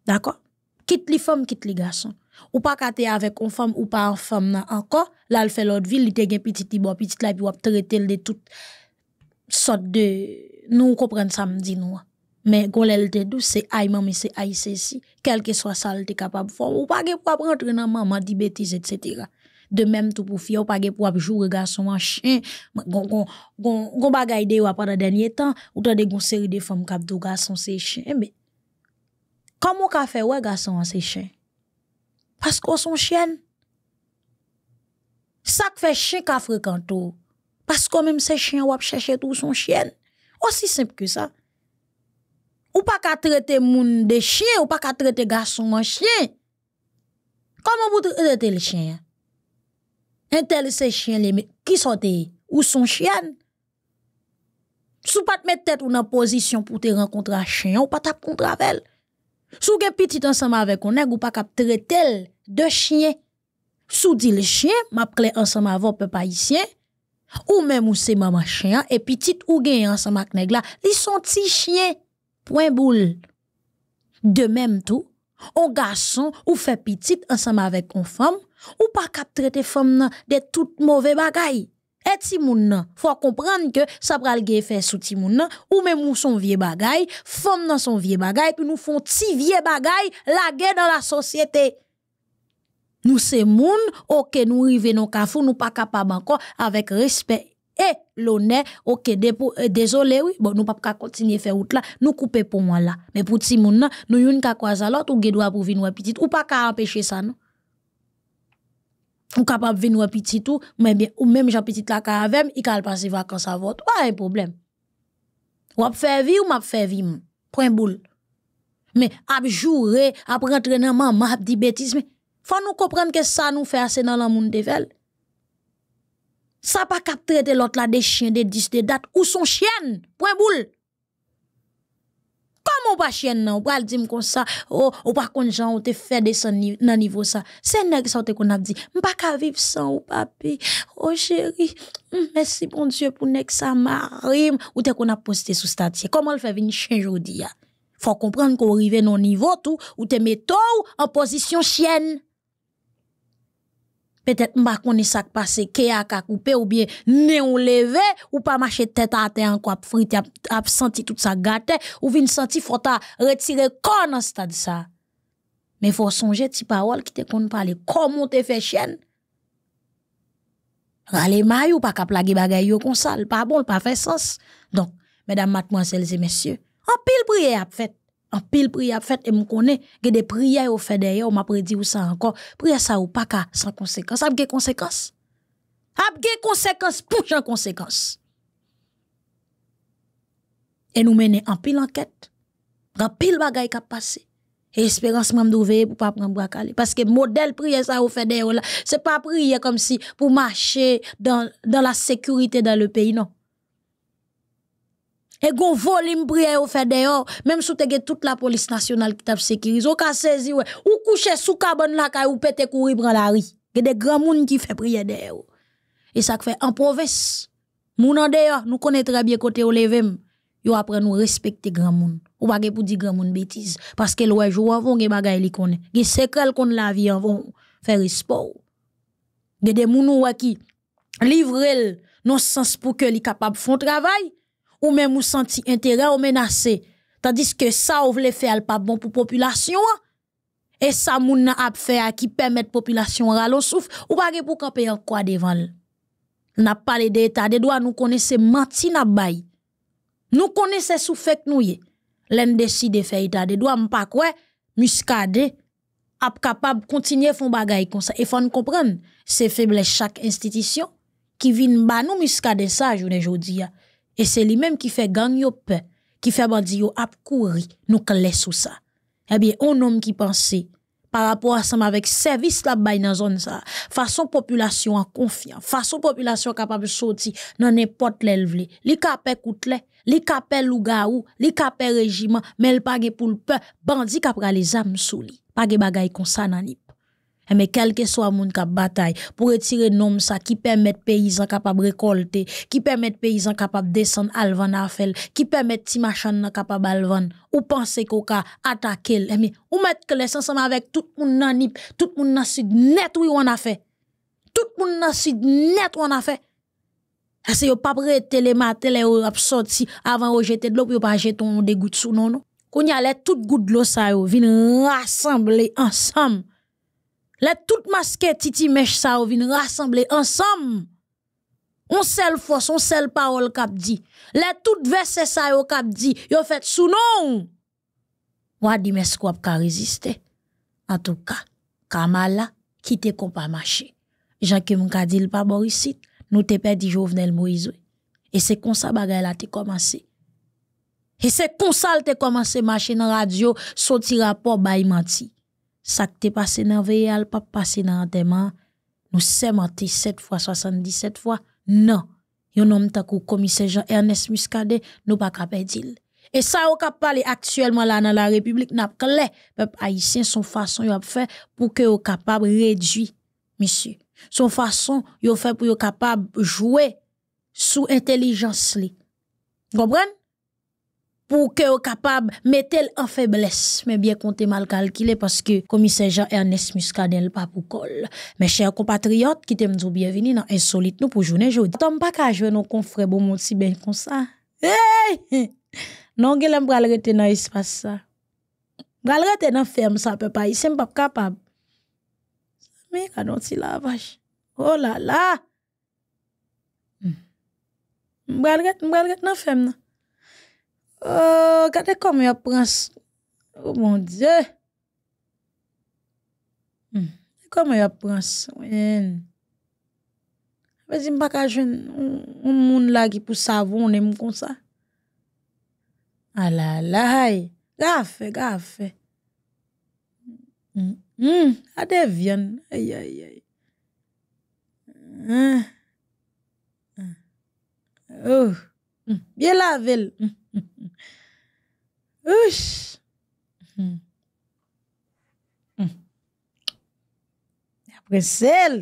D'accord? Quitte les femmes, quitte les garçons. Ou pas kate avec une femme ou pas une femme encore, là elle fait l'autre ville, il te gen petit petite, petit la, puis ou traiter de toutes sortes de. Nous comprenons ça, me dit nous. Mais elle te douce, c'est aïe maman, c'est aïe Quel que soit ça, elle est capable de faire. Ou pas gen pour rentrer dans maman, dit bêtises, etc. De mem tou pou fiyon pa gep wap jou gason man chen, Gon bagayde wap an danye tan, Ou tande gonseri defo m kap tou gason se chen, E me, Kamo ka fe wap gason man se chen? Pasko son chen? Sak fe chen ka frekanto, Pasko mem se chen wap cheshe tou son chen? Osisimp ki sa? Ou pa ka trete moun de chen, Ou pa ka trete gason man chen? Kamo pou trete le chen ya? Intel ces chiens les qui des ou son chien. Sou pas te mettre tête ou en position pour te rencontrer un chien ou pas tap contre avec. Sou gen petit ensemble avec on nèg ou pas cap tel de chien. Sou dit le chien, m'a clé ensemble avec un haïtien ou même ou c'est maman chien et petit ou gen ensemble avec nèg là, ils sont petits chiens. Point boule. De même tout, on garçon ou fait petit ensemble avec une femme ou pas cap traiter femme femmes de tout mauvais bagay. Et eh, si moun nan, faut comprendre que ça pral fait sous ti moun nan, ou même ou son vieux bagay, femme nan son vieux bagay, puis nous font ti vieux bagay, la guerre dans la société. Nous c'est moun, ok, nous rive non kafou, nous pas capable encore avec respect et l'honneur, ok, euh, désolé, oui, bon, nous pas ka continuer faire route là, nous couper pour moi là. Mais pour ti moun nan, nous yon ka croiser l'autre, ou gè droit pour venir ou ou pas capable empêcher ça, non? ou capable venir un petit tout, mais bien, ou même j'ai petit la avec il cal passer vacances à votre, pas un problème. Ou va faire vie ou m'a faire vie, point boule. Mais ap jouer, ap rentrer dans maman, ap dit bêtise, mais faut nous comprendre que ça nous fait assez dans le monde de vel. Ça pas cap traiter l'autre là des chiens, des 10 des dates, ou son chienne. point boule. Comment on pas chien on va pas dire comme ça, oh on pas con gens On te fait descendre nan niveau ça. C'est nèg ça te qu'on a dit, m'pa pas vivre sans ou papi. Oh chérie, hum, merci bon Dieu pour nèg ça marim ou te qu'on a posté sous statut. Comment le fait venir chien hein? Il Faut comprendre qu'on arrive le niveau tout ou te met en position chienne peut-être m'a connais ça qui passé que a coupé ou bien ou levé ou pas marcher tête à tête encore frite a senti tout ça gâté ou vinn senti faut retirer corps dans stade ça mais faut songer ti parole qui te kon parler comment te fait chien Rale may ou pas ka plage bagay yo comme ça, pas bon, pas fait sens. Donc, mesdames, mademoiselles et messieurs, en pile prière a fait. En pile prière fait et me connaît des prières au yo ma prédit ou Ça encore prière ça ou pas ka sans conséquence a a conséquence a ge conséquence pour en conséquence et nous en en pile enquête en pile bagay kap passé Et espérance m'a m'douvé pour pas prendre bras parce que modèle prière ça au fait là, c'est pas prier comme si pour marcher dans dans la sécurité dans le pays non. Et gon volume prière ou fait dehors même sous t'es toute la police nationale qui t'a sécurise ou Vous saisi ou couché sous carbone la caille pété courir dans la rue Il y a des grands monde qui fait prière dehors et ça fait en province mon en nous connaissons très bien côté au levem yo après nous respecter grand monde ou pas pour dire grand monde bêtise parce que le jour avant gen bagaille li connaît gen secret qu'on la vie avant faire sport des des gens qui livrent non sens pour que li capable font travail ou même ou senti intérêt ou menacé. Tandis que ça, ou voulait faire pas bon pour population. Et ça, moun ap fait qui permet population ralo souffle ou pas pour camper en quoi devant n'a parlé état des droits nous connaissons menti n'a bay nous connaissons sous fait nous y l'en décide faire état des droits pas quoi muscadé, ap capable continuer font bagay comme ça et faut comprendre c'est faiblesse chaque institution qui vient ba nous muscadé ça journée jodi et c'est lui-même qui fait gagner yo peuple, qui fait bandit yo ap courir, nous clé sous ça. Eh bien, un homme qui pensait, par rapport à ça, avec service là-bas dans la zone ça, façon population en confiance, façon population capable de sortir dans n'importe l'élevé, li kapè koutle, li kapè lougaou, li kapè régiment, mais le pagé pour le peuple, bandit kapra les âmes sous Pas des bagailles comme ça dans eh, mais quel que soit monde cap bataille pour retirer nom ça qui permet paysans capable récolter, qui permet paysans capable descendre à afel, qui permet ti descendre capable alvan. Ou pensez qu'on ka attaquer eh, mais ou mettre les ensemble avec tout monde nan nip, tout monde nan sud net oui on a fait. Tout monde le sud net on a fait. C'est yo pas prêter les matin les ou sorti avant de jeter de l'eau pour pas jeter on dégoût sous non non. Qu'on y allait toute goutte de l'eau ça yo rassembler ensemble les tout masquées Titi Mèche ça vient rassembler ensemble. On seule force, on seule parole kap dit. Les tout verses, ça yo kap di, yo fait sous non. Wa di mes quoi ka résister. En tout cas, Kamala quitte kon pas marché. Jean que mon dit le pas Borisit, nous te perdu Jovenel Moïse. Et c'est comme ça bagaille là te commencé. Et c'est comme ça a commencé marcher dans radio, sorti rapport baï menti ça qui t'est passé dans Véal, pas passé dans enterrement nous menti 7 fois 77 fois non un homme tant que commissaire Jean Ernest Muscadet nous pas capable dire et ça on cap parler actuellement là dans la République n'a clair peuple haïtien son façon il a fait pour que au capable réduire monsieur son façon il a fait pour yo capable jouer sous intelligence li comprenez pour que vous capable mettre en faiblesse mais bien compté mal calculé parce que commissaire Jean-Ernest Muscadel pas pour col mes chers compatriotes qui t'aiment bienvenue dans insolite nous pour journée aujourd'hui tombe pas qu'à jouer nos confrères bon monde si bien comme ça hey! non gèlem pral rester dans espace ça pral rester dans ferme ça peut pas ici pas capable mais quand on la vache oh là là Je hmm. rester pral rester dans ferme Oh, gade kome yo prans. Oh, moun diye. Hmm, kome yo prans. Wèzi mbaka jwèn un moun la ki pou savon nem kon sa. A la la, hay. Gafè, gafè. Hmm, hmm a devyèn. Ay, ay, ay. Hmm. Hmm. Oh, hmm bien lavel. Hmm. Oish hmm. hmm. Apre sel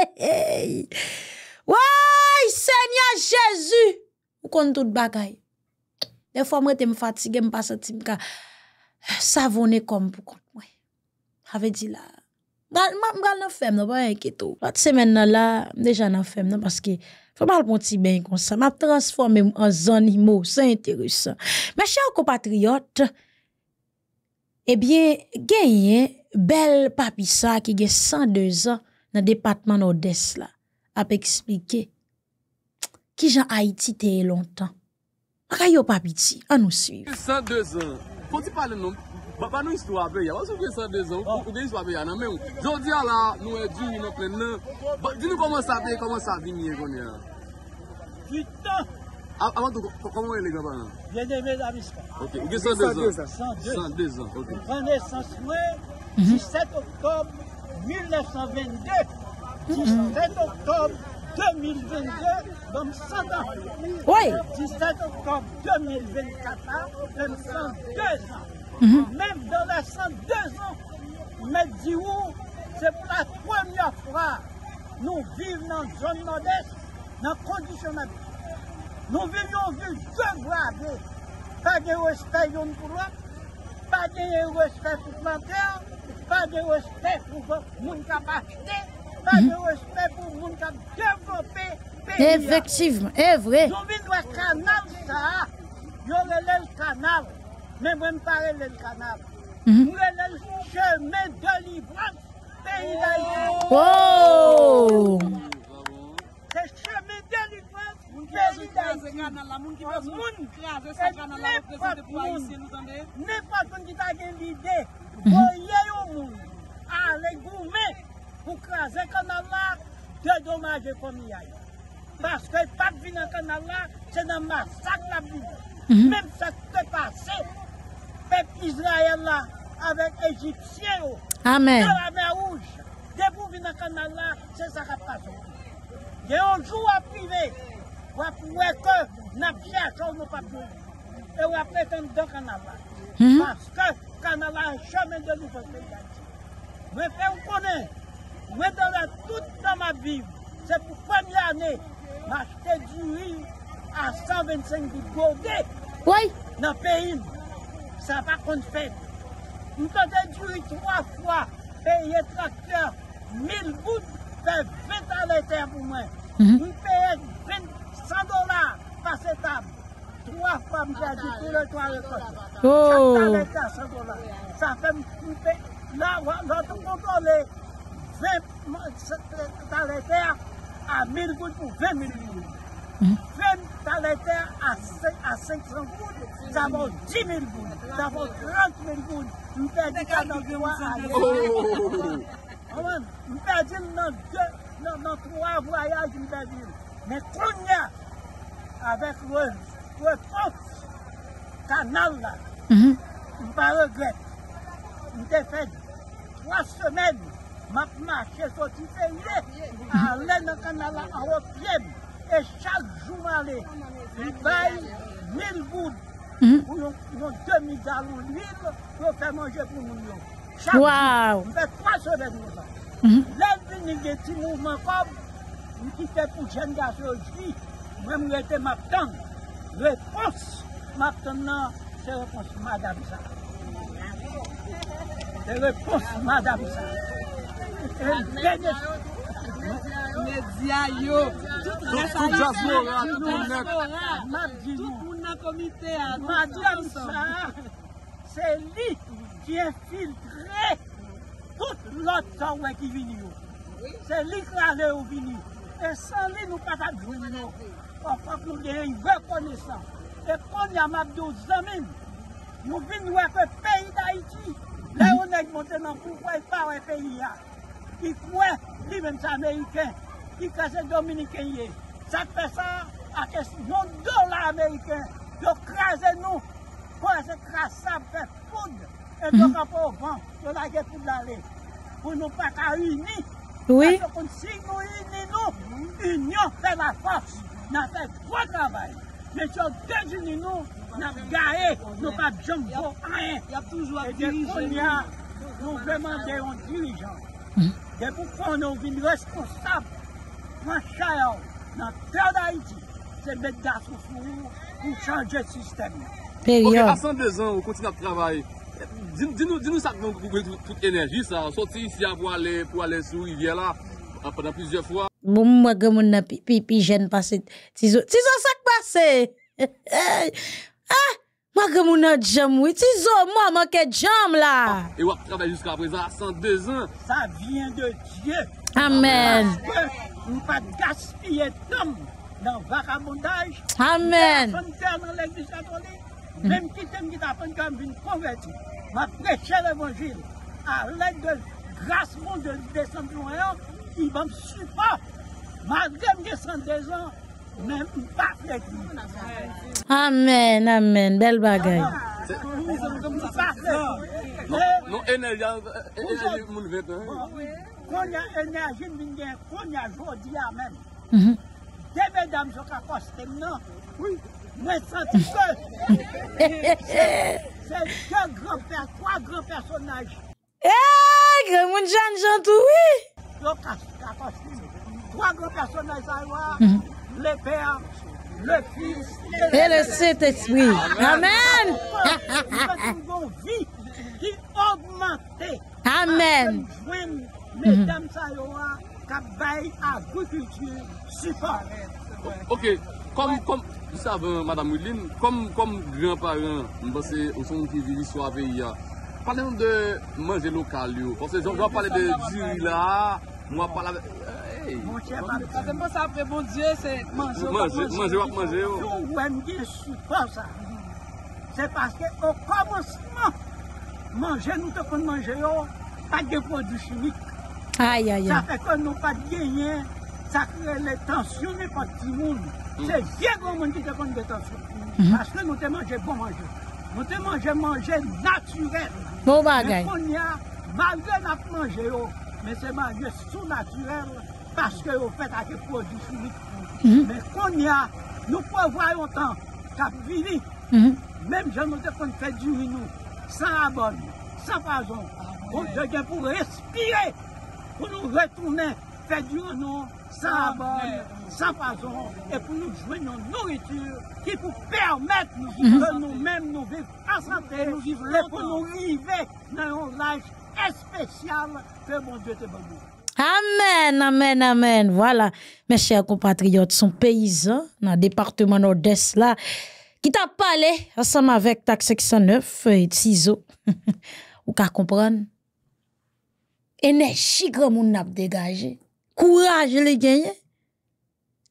Woy Senya Jezu Mwen kon tout bagay De fwa mwen te mfatige mpasatip Savone kom mwen kon Mwen ave di la Mwen an fèm nan Mwen an fèm nan Mwen an fèm nan Fwa mal pon ti ben kon sa. Ma transforme an zon imo. Sa enteresan. Ma chan ko patriot, ebyen genyen bel papisa ki gen 102 an nan departman odes la. Ape eksplike ki jan Haiti teye lontan. Akay yo papiti. An nou suiv. 102 an. Fwa ti pale noum? Bapa nou istou apè ya, wè se ou genye 102 an, ah. ou genye 102 an an mè ou. Jodi an la, nou e djou, nou plè nan, di nou koman sa apè, koman sa apè niye kon ya? Putan! Aman tou, koman wè lè gaman an? Genye mè la mispa. Ok, ou genye 102 an? 102 an. Ou genye 102 an, 17 oktob 1922, 17 oktob 2022, dan 100 an. 17 oktob 2024, dan 102 an. Mèm de la 102 an, mè di ou, se pou la 3 mi offra, nou viv nan zon modèst, nan kondisyon madèst. Nou vil yon vil jou grabe, pa gen yon espè yon kourop, pa gen yon espè pou plantè, pa gen yon espè pou moun kap akte, pa gen yon espè pou moun kap devropè, pe yon. Efektsivman, e vwe. Nou vil yon kanal sa, yon lè lè l kanal. Mwen mwen pare lèl kanal Mwen lèl chème delibran Pèyidaj Ooooo Se chème delibran Pèyidaj Moun kreze sa kanal la Moun kreze sa kanal la Moun kreze sa kanal la Po yey ou moun A le goumen Ou kreze kanal la Dè domaje komi yay Baske pak vin an kanal la Se nan masak la bi Mèm sa te pase pep Izraela avek Ejipsye yo de pou vi nan kanala se sa kapazo de yo jou apive wap wè kò napje a kò nou papive e wap peten do kanala mas kò kanala chò men de lou fò pekati mwen fè un konen mwen do la tout nan ma biv se pou fè mi anè mwen achte djoui a 125 di kò de nan pe ili sa pa kon fèd. Mwen kote djoui 3 fwa peye traktyar 1000 gout pe 20 taletèr pou mwen. Mwen peye 100 dolar pa se tab. 3 fwa mwen kote djoui 100 taletèr 100 dolar. Sa fèm mwen peye la wak loutou kontole 20 taletèr a 1000 gout pou 20 000 loun. Mwen kote djoui sa letè a 500 goun, sa vòl 10.000 goun, sa vòl 30.000 goun, li pè di 40.000 goun a yè. Li pè di nan 3 voyaj, li pè di nan 3 voyaj, mè koun ya, avèk wè fòs kanal la, li pè regèt, li te fèd 3 semen, mèpèman che sò ti fè yè, a lè nan kanal la a wòt jèm, E chak jouman li, li baye, mil goud. Ou yon demi galon li, pou fè manje pou moun yon. Chak, mwen fè kwa sebe nou zan. Lè vini gè ti mouvman kom, mwen ki fè pou jen gase ou jvi, mwen mwen ete maptan. Le fonc, maptan nan, se fonc madame sa. Se fonc madame sa. Se fonc madame sa. le diya yo tout jaspora tout mounan komite madou a misara se li diye filtre tout lot sa wè ki vini yo se li kwa le yo vini e san li nou pata djouni yo ou fok nou deyè yi vè kone san e kond ya mabdou zamin nou vini wè ke peyi da iti le yo nek mante nan pou kwa yi pa wè peyi ya ki kwen li men sa meyken ki kase Dominiken ye. Sa pe sa, a kes nou do la Ameriken, yo kase nou kwa se kase sa pe foud, e do ka pou van yo la ge pou dalè. Pou nou pa ka uni, si nou uni nou, union fe la fòs, nan fe kwa travay. Men yo dejuni nou, nan gae, nou pa jombo aè, e de pou niya, nou vèman deyon dirijan. De pou fò nou vin reskousab, Mwen chayou nan teo da iti, se mwen datou foun, mwen chanje sistem. Ok, a 102 an, mwen kontine a travay. Din nou sak nou pou koube tout enerji sa. Sot si yi fya mwen ale pou ale sou, yi vye la, a fwadan pwizye fwa. Mwen mwen gemou nan pipi, pipi jen pase. Tizo, tizo sak pase. Eh, mwen gemou nan djem wè. Tizo, mwen manke djem la. E wak travay jusqu'a prezant a 102 an. Sa vyen de Dje. Amen. Amen. Ou pa gaspye tom nan vakabondaj. Amen. Mwen apon ter nan lèk di satoli. Mwen apon ter nan lèk di satoli. Mwen apon ter nan lèk di satoli. Mwen apon ter nan lèk di satoli. Amen. Bel bagay. kon y a jen bin gen, kon y a jodi a men, debe dam jok a koste mnen, ou, mwen sante ke, se te kwa gran personaj, e, mwen jan jan tou, lo kwa koste mnen, kwa gran personaj a yo, le pe a, le pi, e le se te swi, amen, yon vi, yon vman te, amen, an jen jwen, Me dèm sa yo a, ka bay akou koutou, si fòre. Ok, kom, kom, sa ven, madame Moulin, kom, kom, granparen, mbase, oson ki vivi so ave ya, pale yon de eh, bon manje lokal yo, konse yon wap pale de jiri la, mwap pale ave, ey. Mon chè pa, mwen sa prebon diyo, se, manje wap manje yo. Yo wèm di sou fòre sa. Se paske, o komosman, manje nou te kon manje yo, pa depo di chouik. Aïe, aïe, Ça fait que nous pas gagné. Ça crée les tensions, mais pas de monde. Mm. C'est vieux grand monde qui te compte des tensions. Mm-hmm. Parce que nous te mangeons bon manger. Nous te mangeons manger naturel. Bon bagage. Mais malgré notre manger, oh, mais c'est malgré sous naturel parce que vous faites avec des produits chimiques. Mm-hmm. Mais qu'on y a, nous prévoyons tant qu'à finir. Même je nous te faire du vinou, sans abonne, sans façon. Ah, Donc je viens pour respirer. pou nou retounen, fè diounon, sa abon, sa pazon, e pou nou jwen yon nouritur, ki pou permèt nou jivre nou men, nou vif asante, nou jivre pou nou rive, nan yon laj espesyal, fè bon dieu te bagou. Amen, amen, amen, voilà. Mè chèr compatriote, son peyizan, nan departement Nord-Est la, ki ta pale, asanm avèk tak seksyon 9, fè yon fè yon fè yon fè yon fè yon fè yon fè yon fè yon fè yon fè yon fè yon fè yon fè yon fè yon fè yon fè yon fè yon fè yon fè y And grand moun nap Courage les le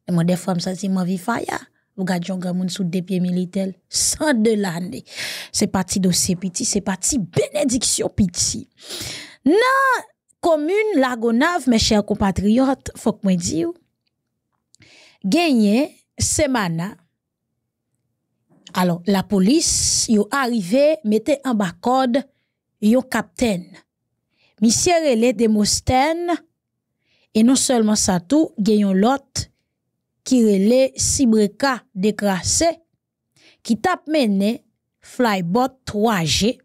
et moi des vie ça si grand moun des pieds militel, sans de l'année c'est pati dosye piti, bénédiction piti. non commune Lagonav, mes chers compatriotes faut que moi dire gagné semana, Alors, la police yo arrive, mettez en ils yo captain Monsieur les Mosten et non seulement ça tout un lot qui relè Sibreka décrasé. qui tape mené Flybot 3G,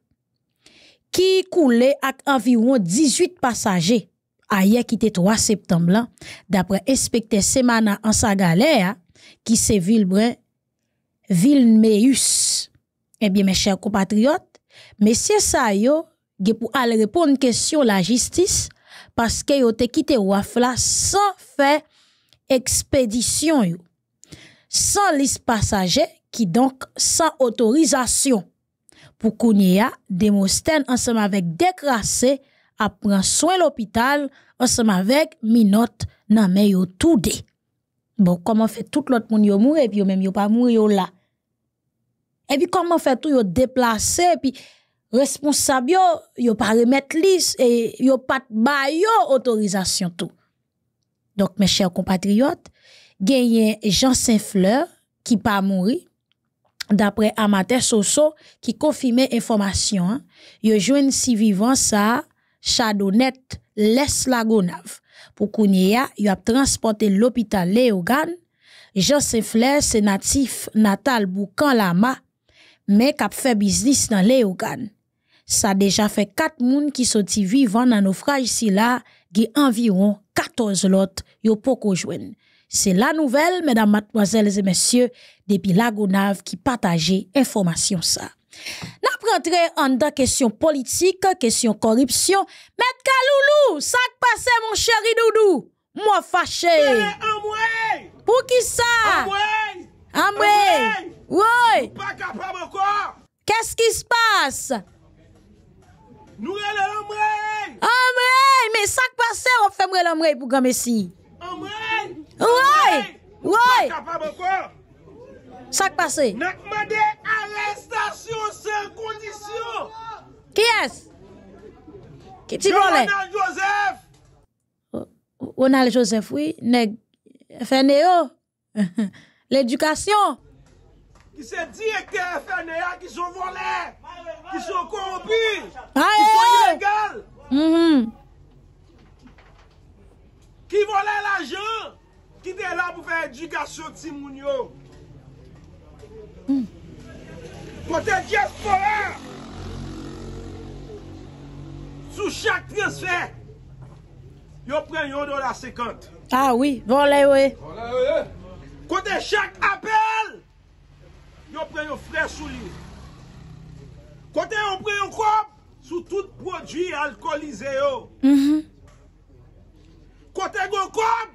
qui coulait avec environ 18 passagers a qui était 3 septembre d'après inspecteur semana en sa qui ki se ville Meus et bien mes chers compatriotes sa yo pour aller répondre question la justice parce que yo te quitté Wafla sans faire expédition Sans liste passagers qui donc sans autorisation. Pour Kounia, Demostène ensemble avec Décrassé à prendre soin l'hôpital ensemble avec Minot nan yo tout dé. Bon, comment fait tout l'autre monde yo mourir et puis yo même yo pas mourir là. Et puis comment fait tout yo déplacer et puis responsable yo, yo pas remettre liste et yo pas ba yo autorisation tout. Donc mes chers compatriotes, gagné Jean Saint-Fleur qui pas mort. d'après Amateur Soso qui confirmait information, hein, yo joine si vivant ça Chardonnette Les Lagonave. Pour Kounia, yo a transporté l'hôpital Léogane. Jean Saint-Fleur, c'est natif natal Boucan Lama, mais qui a fait business dans Léogane ça déjà fait quatre moun qui sont vivants dans naufrage ici là, qui environ 14 lot. yo poko C'est la nouvelle, mesdames, mademoiselles et messieurs, depuis Lagonave qui partageait information ça. la en question politique, question corruption. Mais Kaloulou, ça passe mon chéri doudou. Moi fâché. Eh, Pour qui ça? Amway. Amway. Oui. Qu'est-ce qui se passe? Nou wè lè lè mwè lè. Mwè lè lè, me sak pase wè fè mwè lè mwè lè pou gwa mesi. Mwè lè lè, mwè lè, mwè lè, sak pase. Nèk mwè dè arrestasyon sè kondisyon. Ki es? Ki ti bwè lè? Onal Josef. Onal Josef, oui, fè nè yo. L'edukasyon. Ki se di e kè fè nè yo ki so vwè lè. Ki sou korompi Ki sou ilegal mm-hmm. Ki vole laje Ki de la pou fè djiga sotimoun yo Kote 10 foran Sou chak transfer Yo pren yon do la sekant ah, Kote chak apel Yo pren yon fre sou liyo Kote yon pre yon kob, sou tout prodjwi alkolize yo. Mhm. Kote yon kob,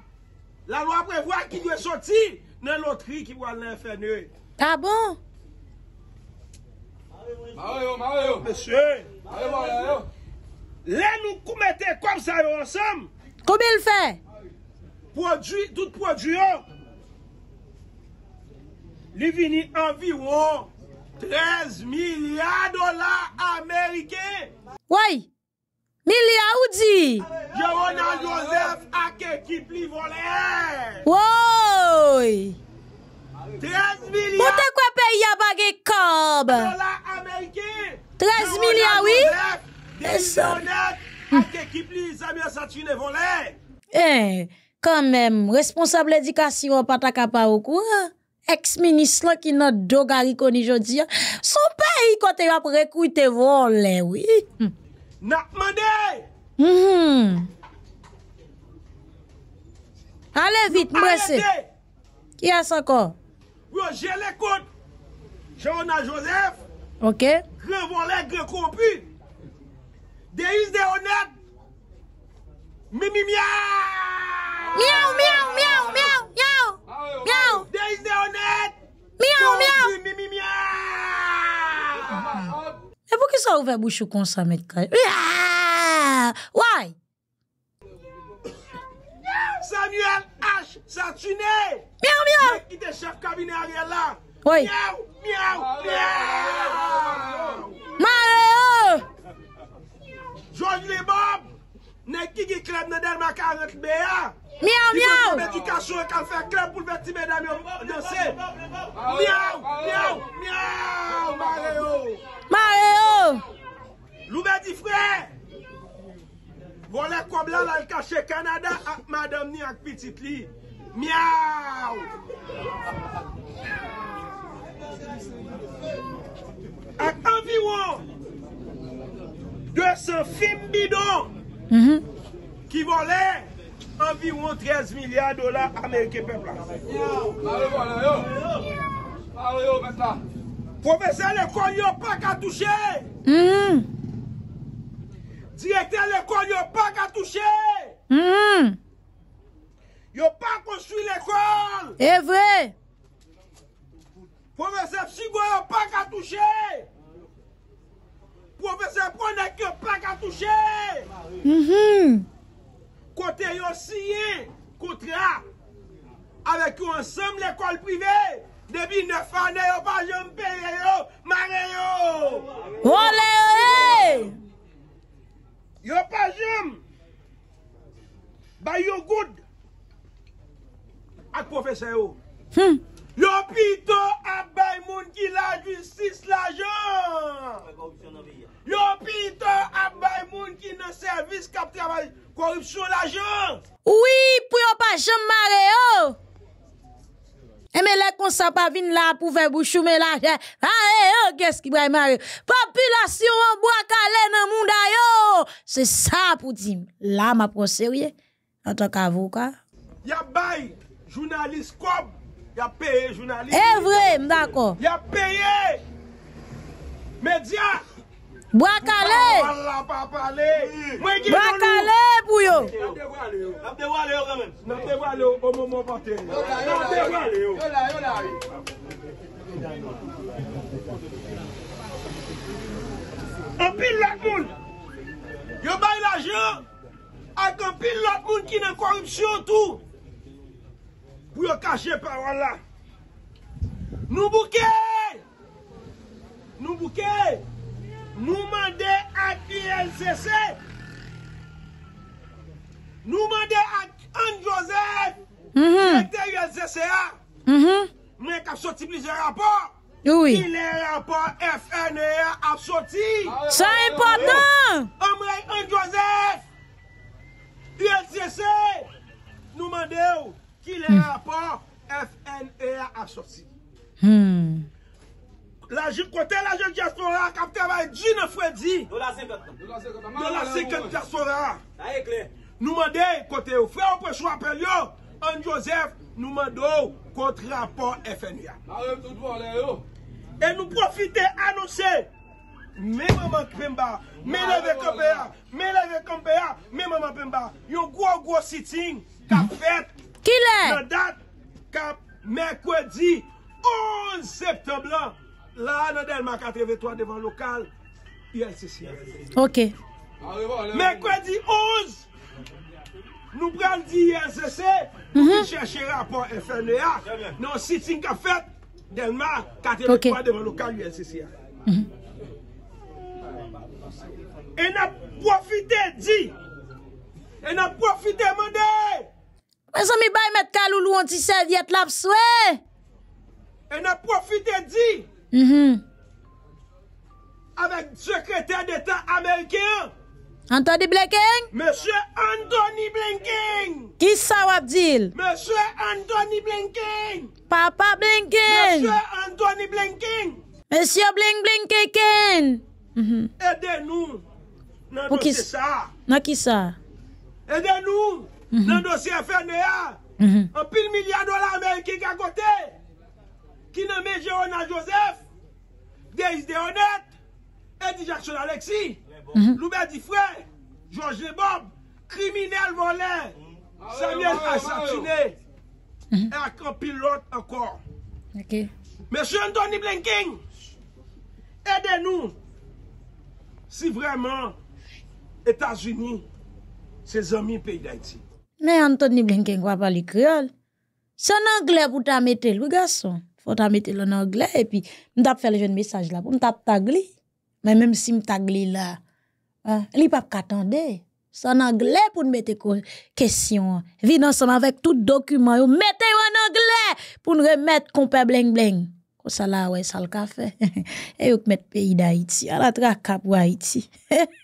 la lo aprevoa ki yon soti, nen lotri ki wale l'enfenye. Ta ah bon? Mario, Mario. Mese. Mario, Mario. Le nou koumete kob sa yo ansam. Koube l'fe? Prodjwi, tout prodjwi yo. Li vini anvi yo yo. 13 milyar dola Amerike! Woy! Milyar ou di? Geronan Josef ake ki pli voley! Woy! 13 milyar! Moute kwe pe yabage kob! Dola Amerike! 13 milyar ou di? Geronan Josef ake ki pli zami asatine voley! E, eh, kanmem, responsable edikasyon pata kapa ou kou an? ex-ministre qui n'a dogari koni jodi son pays côté a recruter volé oui hmm. n'a demandé hmm. allez vite monsieur. qui est encore J'ai Lecote a Joseph OK grand volé grand corrompu Des de honnête Mimi miaou miaou miaou miaou De is de honet Miaw miaw E pou ki sa ouve bouchou konsa met kaj Miaw Why Samuel H Sa tune Miaw miaw Miaw miaw Miaw Mare ou Joj le bob Nèk ki gi krep nèdèl maka anèk lbe ya. Miaw, miaw. Ki vèk pou mè di kachou yon kal fè krep pou vèk ti mèdèm yon dosè. Miaw, miaw, miaw, ma re yo. Ma re yo. Lou mè di fwe. Vole kwa blan lal kache Kanada ak madam ni ak pitit li. Miaw. Miaw, miaw, miaw. Ak anvi yo. Dè se film bidon. Ki vole envi moun 13 milyard dola Amerike pe plan Profesor lè kon yon pa ka touche Direkter lè kon yon pa ka touche Yon pa konstru lè kon Profesor psigo yon pa ka touche Profesor Pou, nèk yo pak a touche! Mh-mh! Kote yo siye, koutra! Awek yo ansenm l'ekol prive! Debi 9 anè, yo pa jem pere yo! Mare yo! Olè hmm. yo! Yo pa jem! Bay yo goud! Ak profesor yo! Fim! Yo pito ap bay moun ki la justice la jen! Mèk ouk jen nou biye! Yo pite abay moun ki nan service kap travay korupsyon la jan. Oui, pou yo pa jan mare yo. Oh. Eme eh, le sa pa vine la pou ve bouchou me la jan. Ha e yo, kes ki bay mare yo. Population en bo akale nan moun da ah, yo. C'est ça pour dire Là, ma proserye. y tant tant Ya bay journaliste kob. Ya journaliste. Eh, vrai, E vre mdako. Ya payé médias Bwak ale! Bwak ale, bouyo! Nante wale yo, nante wale yo, mou mou mou paten. Nante wale yo. An pil lak moun! Yo bay la je! Ak an pil lak moun ki nan korupsyon tou! Bouyo kache par wala! Nou bouke! Nou bouke! Nou bouke! Nou mande ak ILCC, nou mande ak Androzef, nou mande ak ILCC, nou mande ak FNEA apsoti. Swa impotant! Nou mande ak Androzef, ILCC, nou mande ak FNEA apsoti. Kote laje gestora Kap teray di na fwe di Do la seken tersora Nou mande kote yo Fwe ou pe chou apel yo An Josef nou mandou Kontrapor FNIA E nou profite anose Me maman Pemba Me leve Kampaya Me maman Pemba Yo gwo gwo sitin Kap fet Kap mekwe di 11 septemblan La an an denman katrevetwa devan lokal ULCCF. Ok. Men kwen di ouz nou pral mhm. di ULCCF nou ki chenche rapor FNA nou sitin ka fet denman katrevetwa devan lokal ULCCF. E nan profite di! E nan profite mwen de! Mwen sa mi bay met kal ou loun ti sèv yetlap sou e! E nan profite di! mhm avèk sekretèr detan Ameriken Anthony Blenken Mèsyè Anthony Blenken Kisa wabdil Mèsyè Anthony Blenken Papa Blenken Mèsyè Anthony Blenken Mèsyè Blen Blenken Ede mm-hmm. nou nan dosye sa Ede nou nan mm-hmm. dosye fène ya an mm-hmm. pil milyar dola Ameriken kakote mhm qui nommait Jérôme Joseph, Deis honnêtes, Eddie Jackson Alexis, mhm. Loubert -hmm. Georges Bob, criminel volé, Samuel assassiné, mhm. et un pilote encore. Monsieur Anthony Blinken aidez-nous si vraiment États-Unis, ses amis pays d'Haïti. Mais Anthony Blinken va parler créole. C'est un anglais pour mis, le garçon faut mettre en anglais et puis m'tap faire le jeune message là pour m'tap tagli mais même si m'tagli là hein, li pas qu'attendre c'est en anglais pour nous mettre question. Vin ensemble avec tout document, mettez en anglais pour nous remettre compère bling bling. Comme ça là, ouais, ça le café. Et vous mettre pays d'Haïti, à la traque pour Haïti. si des salines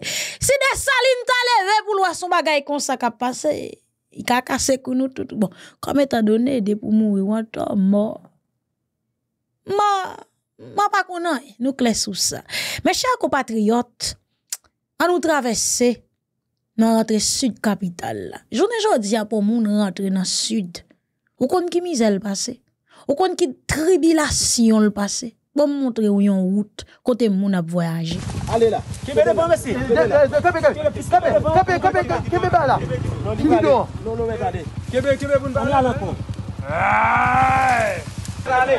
t'a levé pour nous son bagage comme ça qu'a passé, il a cassé que nous tout. Bon, comme étant donné, des pour mourir, on mort. Ma, ma pa konan, nou kles sou sa. Mes chers nous an nou nan rentre sud ne la. Jounen jodi a hein, pou moun rentre nan sud. Ou kon ki Ou ki le Bon montre ou yon route moun Allez là. Qui veut devant monsieur Qui veut Qui tribulation Non non regardez. Qui veut qui que vous là Allez.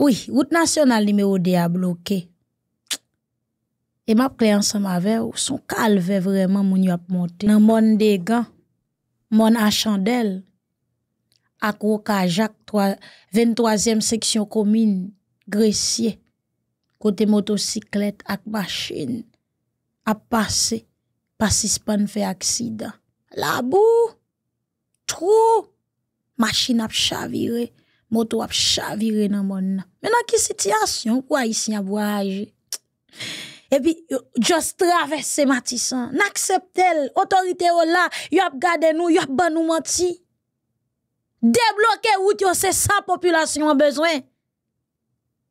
Oui, route nationale numéro 2 a bloqué. Et m'a ensemble avec son mon vraiment mon à monter. mon Nan mon degan, Mon à chandel, à wakajak 23e section commune gresye, kote à machine, machin, pas pase, fait accident. La boue, trou, machine à chavirer moto ap chavire nan moun nan. Menan situation sityasyon pou a voyage? puis puis, traverser just traverse Matisan. n'accepte l'autorité ou la, yo ap gade nou, a ap ban nous menti. Débloquer route c'est ça population a besoin.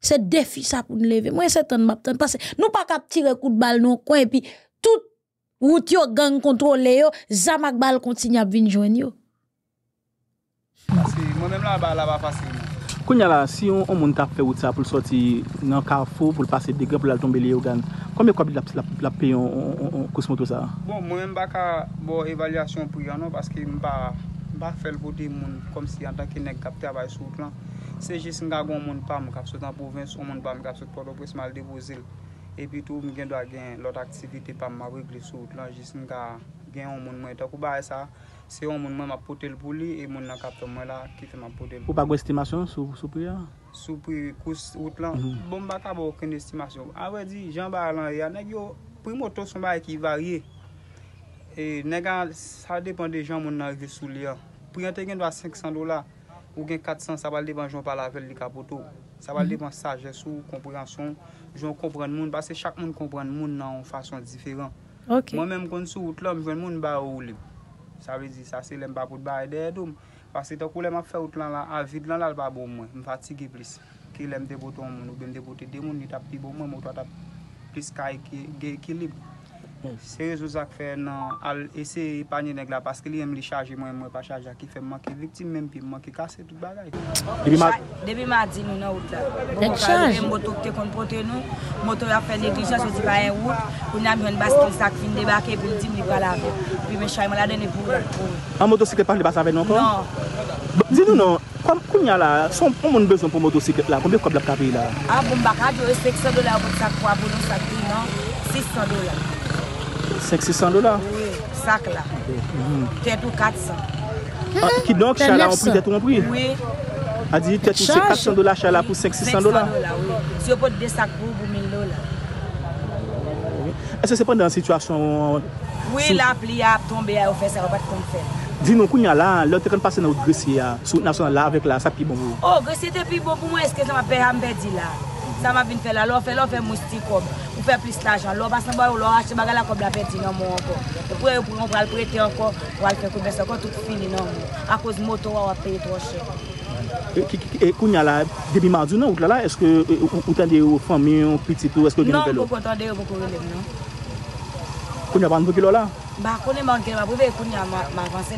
C'est défi ça pour nous lever. Moi c'est un map parce que nous pas cap tirer coup de balle le coin et puis tout route yo gang contrôlé yo, zamak balle continue à venir joindre yo. Mwen mwen la ba la ba fasi. Kounyala, si yon mwen tap fe wout sa pou l soti nan ka fo pou l pase degre pou l al tombe li yo gan, konmye kwa bi la pe yon kosmo to sa? Bon, mwen mwen ba ka bo evaliasyon pou yon an, paske mwen ba fel vote moun kom si anta ki neg kapte a bay souk lan. Se jis mwen ga goun mwen pa mwen kap souk nan pouven souk, mwen pa mwen kap souk pou l opres mal depozil, epi tou mwen gen do a gen lot aktivite pa mwen a weble souk lan, jis mwen ga gen yon mwen mwen eto kou bay e sa, Se yon moun mwen apote l pou li, e moun nan kapto mwen la ki fè mwen apote l pou li. Ou pa gwe estimasyon sou pri ya? Sou pri kous out lan. Mhm. Bon ba tabo akwen estimasyon. Avè di, jan ba alan riyan. Nèk yo, pri motos mwen ki varye. E nèk an, sa depan de jan moun nan riyan sou li ya. Pri yon te gen dwa 500 dola, ou gen 400, sa bal depan joun pala vel li kapoto. Sa bal mhm. depan saje sou, komprensyon. Joun kompren moun, basè chak moun kompren moun nan fasyon diferan. Mwen mèm kon sou out lan, mwen moun ba alan riyan. Sa rezi sa se lem babout baye de edoum Pase to kou lem ap fe out lan la avid lan la babou mwen M vatigi plis Ki lem debote ou moun ou bem debote bon non, de moun Ni tap pi bo mwen mout wata plis kaye ge ekilib Seye sou zak fe al ese yi panye neg la Pase ki li yem li chaje mwen mwen pa chaje la Ki fe mwa ki viktim men pi mwa ki kase tout bagay Depi madzi nou nan out la Moutou ap te konpote nou Moutou ap fe de krizyan soti baye out Ou nan mwen baskin sak fin debake Goujim li pala vek Mwen chay mwen la dene pou. An motosiklet pas li non. ba sa ven non kon? Non. Di nou non, kwa m kounya la, son moun bezon pou motosiklet la? Konbyou kwa blab kavey la? A, bou m baka, jwè 500 dola ou pou tsa kwa, pou bon, nou sa kou nan, 600 dola. 500-600 dola? Oui, sak la. Twen tou 400. Ki donk chay la, on pri, twen tou on pri? Oui. A di, twen tou 600-400 dola, chay la pou 500-600 dola? 500 dola, oui. Si yo pou tde sak pou, pou men lola. E se se pon nan sitwasyon... Wè la pli ap tombe a yo fè sè wè pat konk fè. Din nou kounya la, lò te kon pasè nou gresi ya, sou nan son la avèk la, sa pi bon wè ou? Ou, oh, gresi te pi bon pou mwen eske se ma per ambe di la. Sa ma vin fè la, lò fè lò fè mousti kob, pou per pli stajan lò, bas nan bò yon lò rache bagala kob la per di nan mou ankon. Pwè yon pral pral prète ankon, wò al fè koube sè ankon, tout fin nan mou. A kouz moto wè wè paye trò chè. E, e, kounya la, debi madjou nan wè lò la, eske e, ou t Koun yon banvou kilon la? Ba, koun yon banvou kilon la, koun yon banvou kilon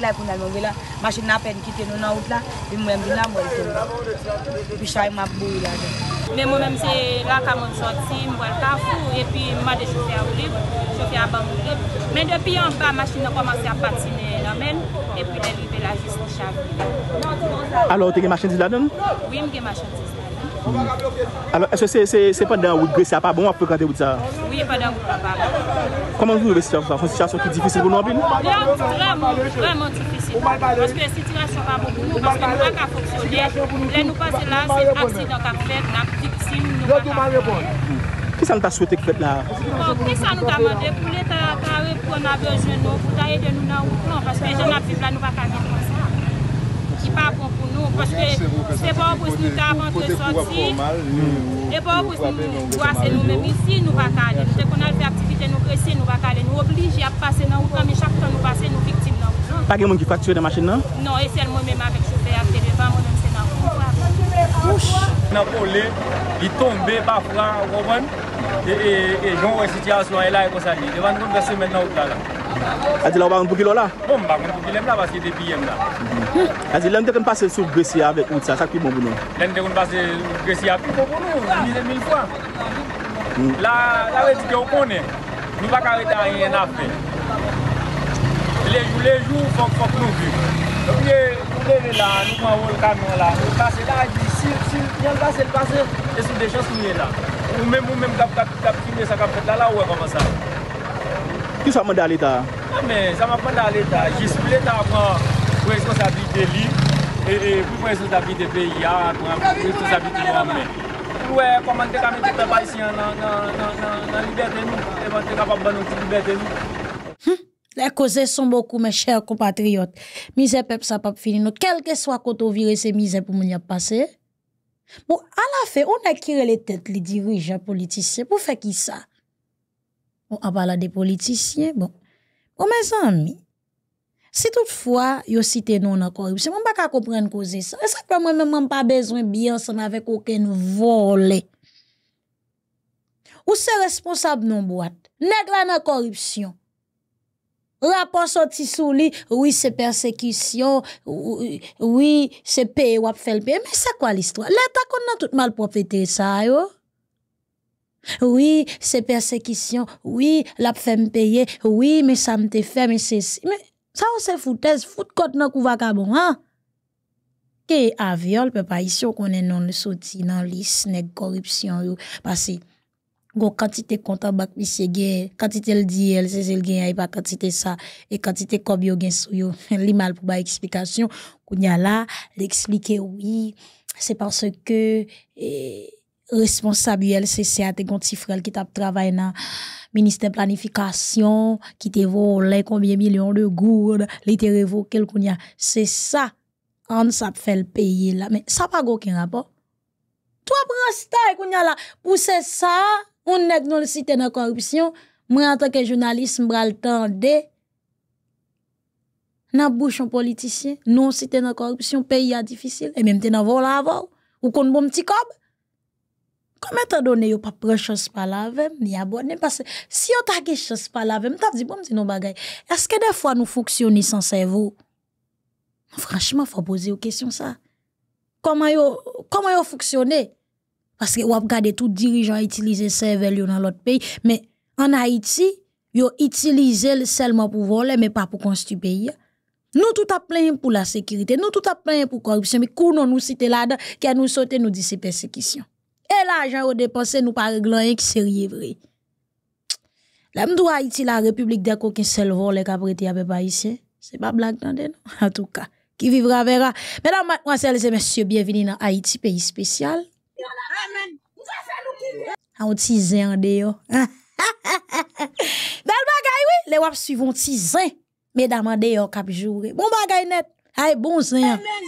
la, koun yon banvou kilon la, masin apen ki ten yon anout la, pi mwen binan mwen yon ton la. Pi chay mwen apen bou yon la den. Men mwen mwen se lak a moun soti, mwen wak a fou, e pi mwen de chofi a oulib, chofi a banvou oulib. Men depi yon pa, masin yon komanse a pati ne lomen, e pi deli be la jist chan. Alo, te gen masin di la den? Oui, men gen masin di la. Ese se pa den wou gresya pa bon apwe kate wou tsa? Oui, pa den wou kapa. Koman sou nou ve sè yon fò? Fò sè yon sè yon sè yon ki difisil pou nou api nou? Yon, drè moun, drè moun difisil pou nou. Fò sè yon sè yon sè yon fò pou nou, fò sè yon anka fòk jòlè. Le nou pa se lan, se apsi dan ka fèd, nan pwou dik si yon nou anka fòk jòlè. Kisa nou ta souwete kifèd la? Kisa nou ta mande pou le ta kare pou an ave jeno, pou ta yede nou nan wou plon. Fòske jen api vla nou E pou ou pou se nou ka avan te soti, e pou ou pou se nou ouase nou men, misi nou va kale, nou te kon alpe aktivite nou gresi, nou va kale, nou oblige ap pase nan outan, mi chak ton nou pase nou viktim nan. Pagye moun ki faksye de machin nan? Non, esel mwen men ma vek chope akte de vaman, moun monsen nan. Pouche, Napolé, di tombe pa fran wovon, e joun resiti aslo, e la ekosani, e vandron vese men nan outan lan. A di la ou ba anpouki lola? Mou bon, mba anpouki lem la, basi yè depi yèm la mhm. A di lèm dekoun pase sou gresi avèk ou tsa, sakpi moun bon moun an? Lèm dekoun pase gresi avèk ou, moun moun, moun moun La, la wè di kè ou konè, nou baka wè da rèyè na fè Lèjou, lèjou, fok, fok nou kè Moun mè, moun lèjou la, nou mwa wè l'kàn, moun la Moun pase la, si moun kè yèm pase, moun pase, moun mè mè mè mè mè mè mè mè mè mè mè mè mè mè mè mè mè Ki sa mwen da leta? A men, sa mwen da leta. Jisple ta apan, pou esko sa vit de li, pou esko sa vit de peyi, a, pou esko sa vit de mwen. Pou e, pou mwen te ka mwen te pe pa isi, nan libeten nou, mwen te ka pa banon ti libeten nou. Le koze son boku, me chèr komatriot, mize pep sa pap fininot, kelke swa koto vire se mize pou moun yap pase. Bo, a la fe, on akire le tèt li dirije politisye, pou fe ki sa? on parlé des politiciens, bon. mes amis, si toutefois, yo cité non en corruption, on pas comprendre cause ça. Et ça que moi-même, pas besoin bien ensemble avec aucun volet. Ou c'est responsable non boîte. Nèg la corruption. Rapport sorti sous lui, oui, c'est persécution, oui, c'est payer ou fait le payer. Mais c'est quoi l'histoire? L'État qu'on a tout mal profité ça, yo. Oui, c'est persécution. Oui, l'a femme payer. Oui, mais ça me fait, mais c'est Mais ça, c'est foutaise. Fout de kouva kabon, hein? viol, à viol, ici, on est non le soti non lis, nèg corruption yo. Parce go quantité compte bak, monsieur quand quantité le dit elle c'est le pas quantité ça et quantité comme yo gain sou yo li mal pour explication kounya là l'expliquer oui c'est parce que et, eh, responsable c'est c'est un petit frère qui travaille travaillé dans ministère de planification, qui te volé combien de millions de gourdes, qui te y a C'est ça, on ça fait le payer là. Mais ça pas aucun rapport. Toi, prends ça, kounya là, pour c'est ça, on nèg site de la corruption. Moi, en tant que journaliste, je le temps. m'bral tende, bouche un politicien, non cité dans corruption, pays est difficile, et même t'es dans vol avant, ou qu'on bon petit cob comment t'as donné yo pas prendre chance par la avec ni abonner parce que si on t'a gagné chance par la avec t'as dit bon dis nos bagages est-ce que des fois nous fonctionnons sans cerveau franchement il faut poser aux questions ça comment yo comment yo fonctionner parce que tous tous tout dirigeant utiliser cerveau dans l'autre pays mais en Haïti yo utiliser le seulement pour voler mais pas pour construire pays nous tout a plein pour la sécurité nous tout a plein pour corruption mais nous nous citer là qui nous sauter nous dit persécution et l'argent au dépensé nous pas réglant rien qui sérieux vrai. La m'dou Haïti la République des coquins seul volé qu'a prêté à peuple haïtien, c'est pas blague non en tout cas. Qui vivra verra. Mesdames, mademoiselles et messieurs, bienvenue dans Haïti pays spécial. Amen. Ah, un petit en dehors. Bel bagay oui, le wap suivon tizen. Mesdames medaman de yo kap jure. Bon bagay net, ay bon zin. Amen.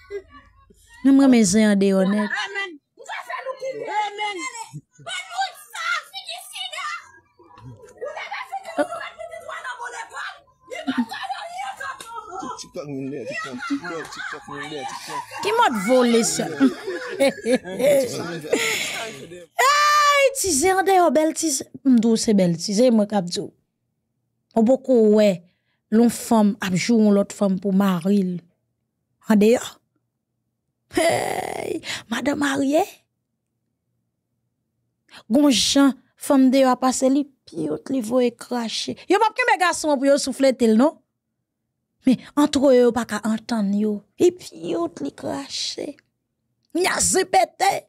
Nemwe me ze yande yonet. Kimot vole se? Ay, ti ze yande yon, bel ti zan. Mdou se bel ti zan, mwen kapzo. Mwen poko we, loun fom apjou yon lot fom pou maril. A dey yon. Hey, madame Marie, Gonjan, femme de a passé li piot li voye cracher. Yo pas que mes garçons pour yo souffler tel non. Mais entre eux pas qu'à entendre yo. Et piot li cracher. Nya pété.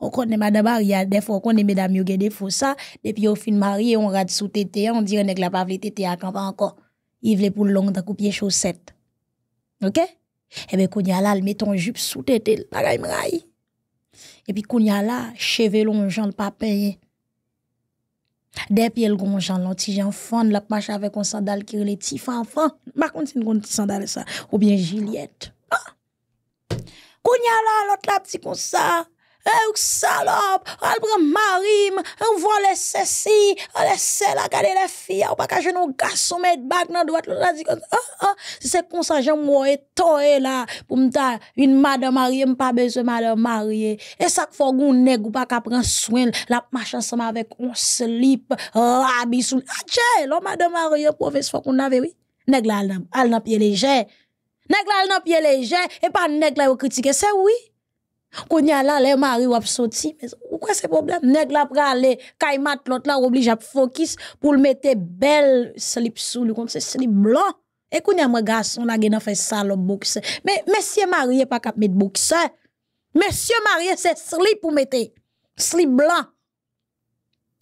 On connaît madame Marie, des fois on connaît mesdames yo des fois ça, depuis au fin marié on rate sous tété, on dirait que la pas tété à pas encore. Il voulait pour longtemps couper chaussette. OK? Ebe eh kou nyala, l meton jup sou tete, l bagay m ray. E pi kou nyala, cheve loun jan l pa peye. Depi el goun jan louti jan fon, l ap machave kon sandal kirele ti fan fan. Ma kontin goun ti sandal sa, ou bien Juliette. Ah! Kou nyala, lout la pti kon sa. Eh ou salop, al oh, pran marim, an vole se si, an le se la gade le fia, ou pa kaje nou gason met bag nan doat, la di kon, ah, ah, si se et toi, là, la, pou mta, une madame marie, mpa madame marie, Et sak fò goun neg ou pa ka pran swen, la machan ensemble avec on slip, rabi sou, atje, ah, lo madame marie, profes faut qu'on oui, neg la al nan, al nan pie leje, neg la al nan pie leje, e pa oui, Konya la le mari wap soti Ou kwa se problem? Neg la pra le kay mat lot la Oblija pou fokis Pou l mette bel slip sou Li kont se slip blan E konya magas On la gen a fe salop bokse Men siye mari e pa kap met bokse Men siye mari e se slip ou mette Slip blan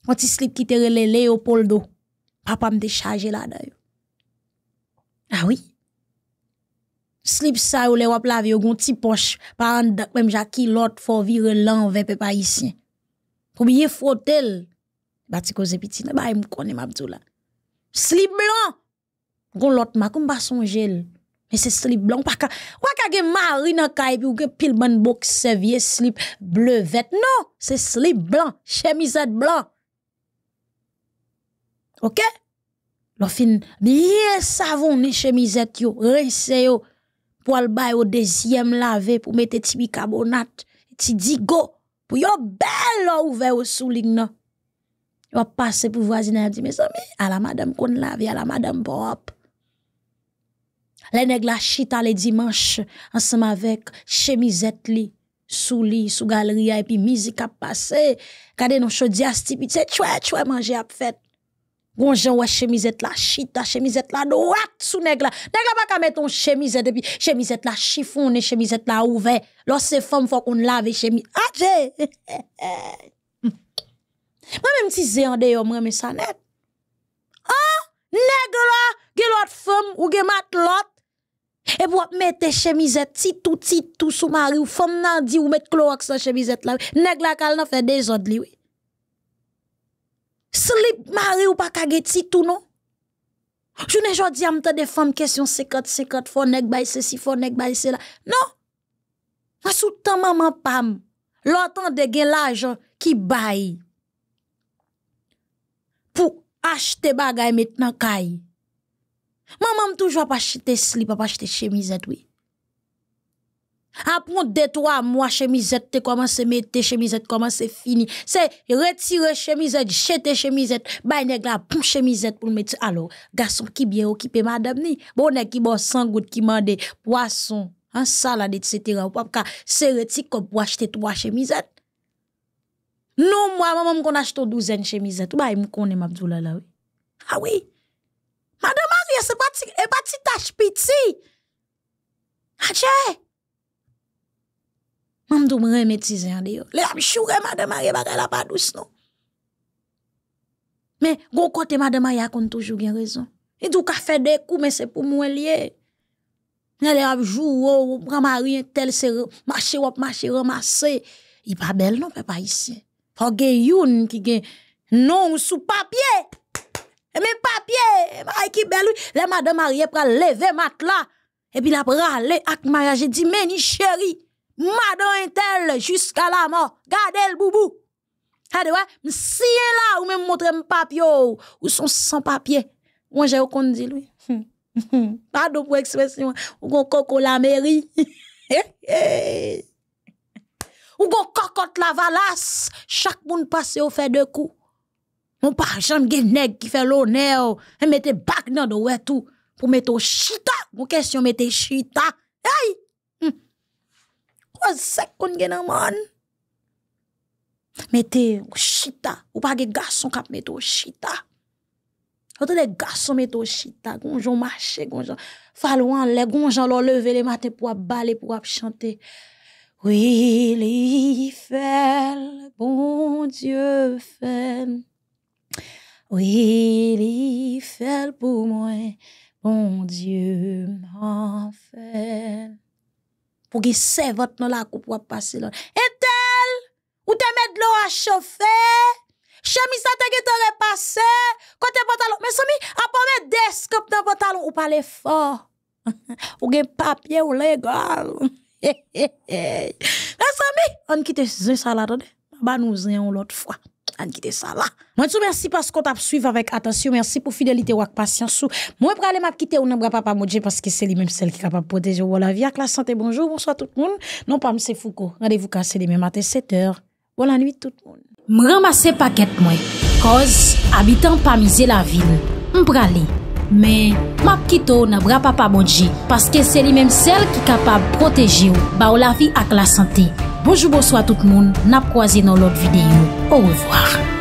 Konti slip ki tere le le yo poldo Papa mte chaje la dayo A ah wii slip sa ou le wap lave yo ti poche pa an dak même jaki fo vire lan ve pe pa ici. Pour frotel, bati piti, ba m connaît Slip blanc gon lot ma ba son gel mais e c'est slip blanc pa ka wa ka gen mari nan kay ou gen pile ban slip bleu vet. non c'est slip blanc chemisette blanc. OK? Lo fin savon ni chemisette yo, se yo, pour le bail au deuxième laver pour mettre tibi bicarbonate, dis digo pour yo belle ouvert au souligne. va passer pour voisiner dit mes amis, à la madame qu'on lave, à la madame pop. Les nègres la chita les dimanches ensemble avec chemisette li sous lit, sous galerie, et puis musique a passé. Kade non chaudia stipite, tu tchoué, manger a fête. Gonjan ouais chemisette la chita, chemisette la droite sous nèg la Nèg là pas qu'à mettre ton chemisette depuis chemisette la chiffon chemisette la ouvert. Lorsque femme faut qu'on lave chemise. Ah j'ai. Moi même si c'est en dehors moi mais ça net. Ah, nèg là, gè femme ou gè mat l'autre. Et pour mettre chemisette si tout si tout sous mari ou femme nan ou mettre clorox dans chemisette la. Nèg la, kal nan fait des ordres Slip mari ou pas kage ti tout non? Je ne j'en dis à des femmes question 50-50, fon nek bay ceci, fon nek bay cela. Non! Ma sou tan maman pam, l'entend de gen l'argent qui bay. Pour acheter bagay maintenant kay. Maman toujours pas acheter slip, pas acheter chemisette, oui. Après deux, trois mois, chemisette te commence à mettre, chemisette comment à fini? C'est retirer chemisette, jeter chemisette, bah, nèg la pour chemisette pour mettre. Alors, garçon qui bien occupé madame ni, bon qui bon sans goutte qui mande, poisson, hein, salade, etc. Ou pas, c'est retirer comme pour acheter trois chemisettes. Non, moi, maman, m'a acheté douzaine chemisettes. Bah, il me connaît, Mabdoula, là, Ah oui. Madame Marie, c'est pas, c'est eh, pas petit tâche petit. Adieu. Mam dou mwen remetize an de yo. Le ap choure madame Marie bagay la pa douce non. Mais gon côté madame Marie kon toujours gen raison. Et dou ka fait des coups mais c'est pour moi lié. Mais le ap jou ou pran Marie tel c'est marché ou marché ramasser. Il pas belle non papa ici. Faut gen youn ki gen non sous papier. Et mes papiers, e Marie ki belle, le madame Marie pral lever matelas. Et puis la pral aller ak mariage dit mais ni chérie madame intel jusqu'à la mort. Gardez le boubou. Si ouais, est là ou même montrer mon papier, ou son sans papier. Moi j'ai aucun dit lui. Pardon pour expression. Ou gon la mairie. ou gon cocotte la valasse. Chaque monde passe au fait deux coups. Mon pas jamais qui fait l'honneur. Et mette bac dans le tout. Pour mettre au chita. Mon question mette chita. Hey! pose sec qu'on gagne dans monde. chita, ou pas des garçons qui mettent au chita. Quand des garçons mettent au chita, gonjon marchent, gonjon. Falloin les ils leur lever le matin pour baler pour chanter. Oui, il fait bon Dieu fait. Oui, il fait pour moi. Bon Dieu m'a fait. pou ge se vot nou la koup wap pase loun. Etel, ou te med loun a chofe, chami sa te ge te repase, kote pantalon, mè sami, apome des, kope tan pantalon, ou pale fò, ou gen papye ou le gòl. Mè sami, an ki te zin sa la dòde, mè ba nou zin yon lot fwa. an ça là. Moi, tout merci parce qu'on t'a suivi avec attention. Merci pour fidélité ou patience. Moi, pour aller m'a quitter ou pas papa Modje parce que c'est lui-même celle qui est capable de protéger la vie. Avec la santé, bonjour, bonsoir tout le monde. Non, pas M. Foucault. Rendez-vous les mêmes matin 7h. Bonne nuit tout le monde. M'ramasser paquet moi. Cause, habitant pas miser la ville. M'bralé. Men, map kito nan bra pa pas bodje, parce que que c'est sel ki qui protéger ou, ba la vie avec la santé. Bojoubo swa tout moun, nap kwa zi nou lot videyo. Ouwezwa.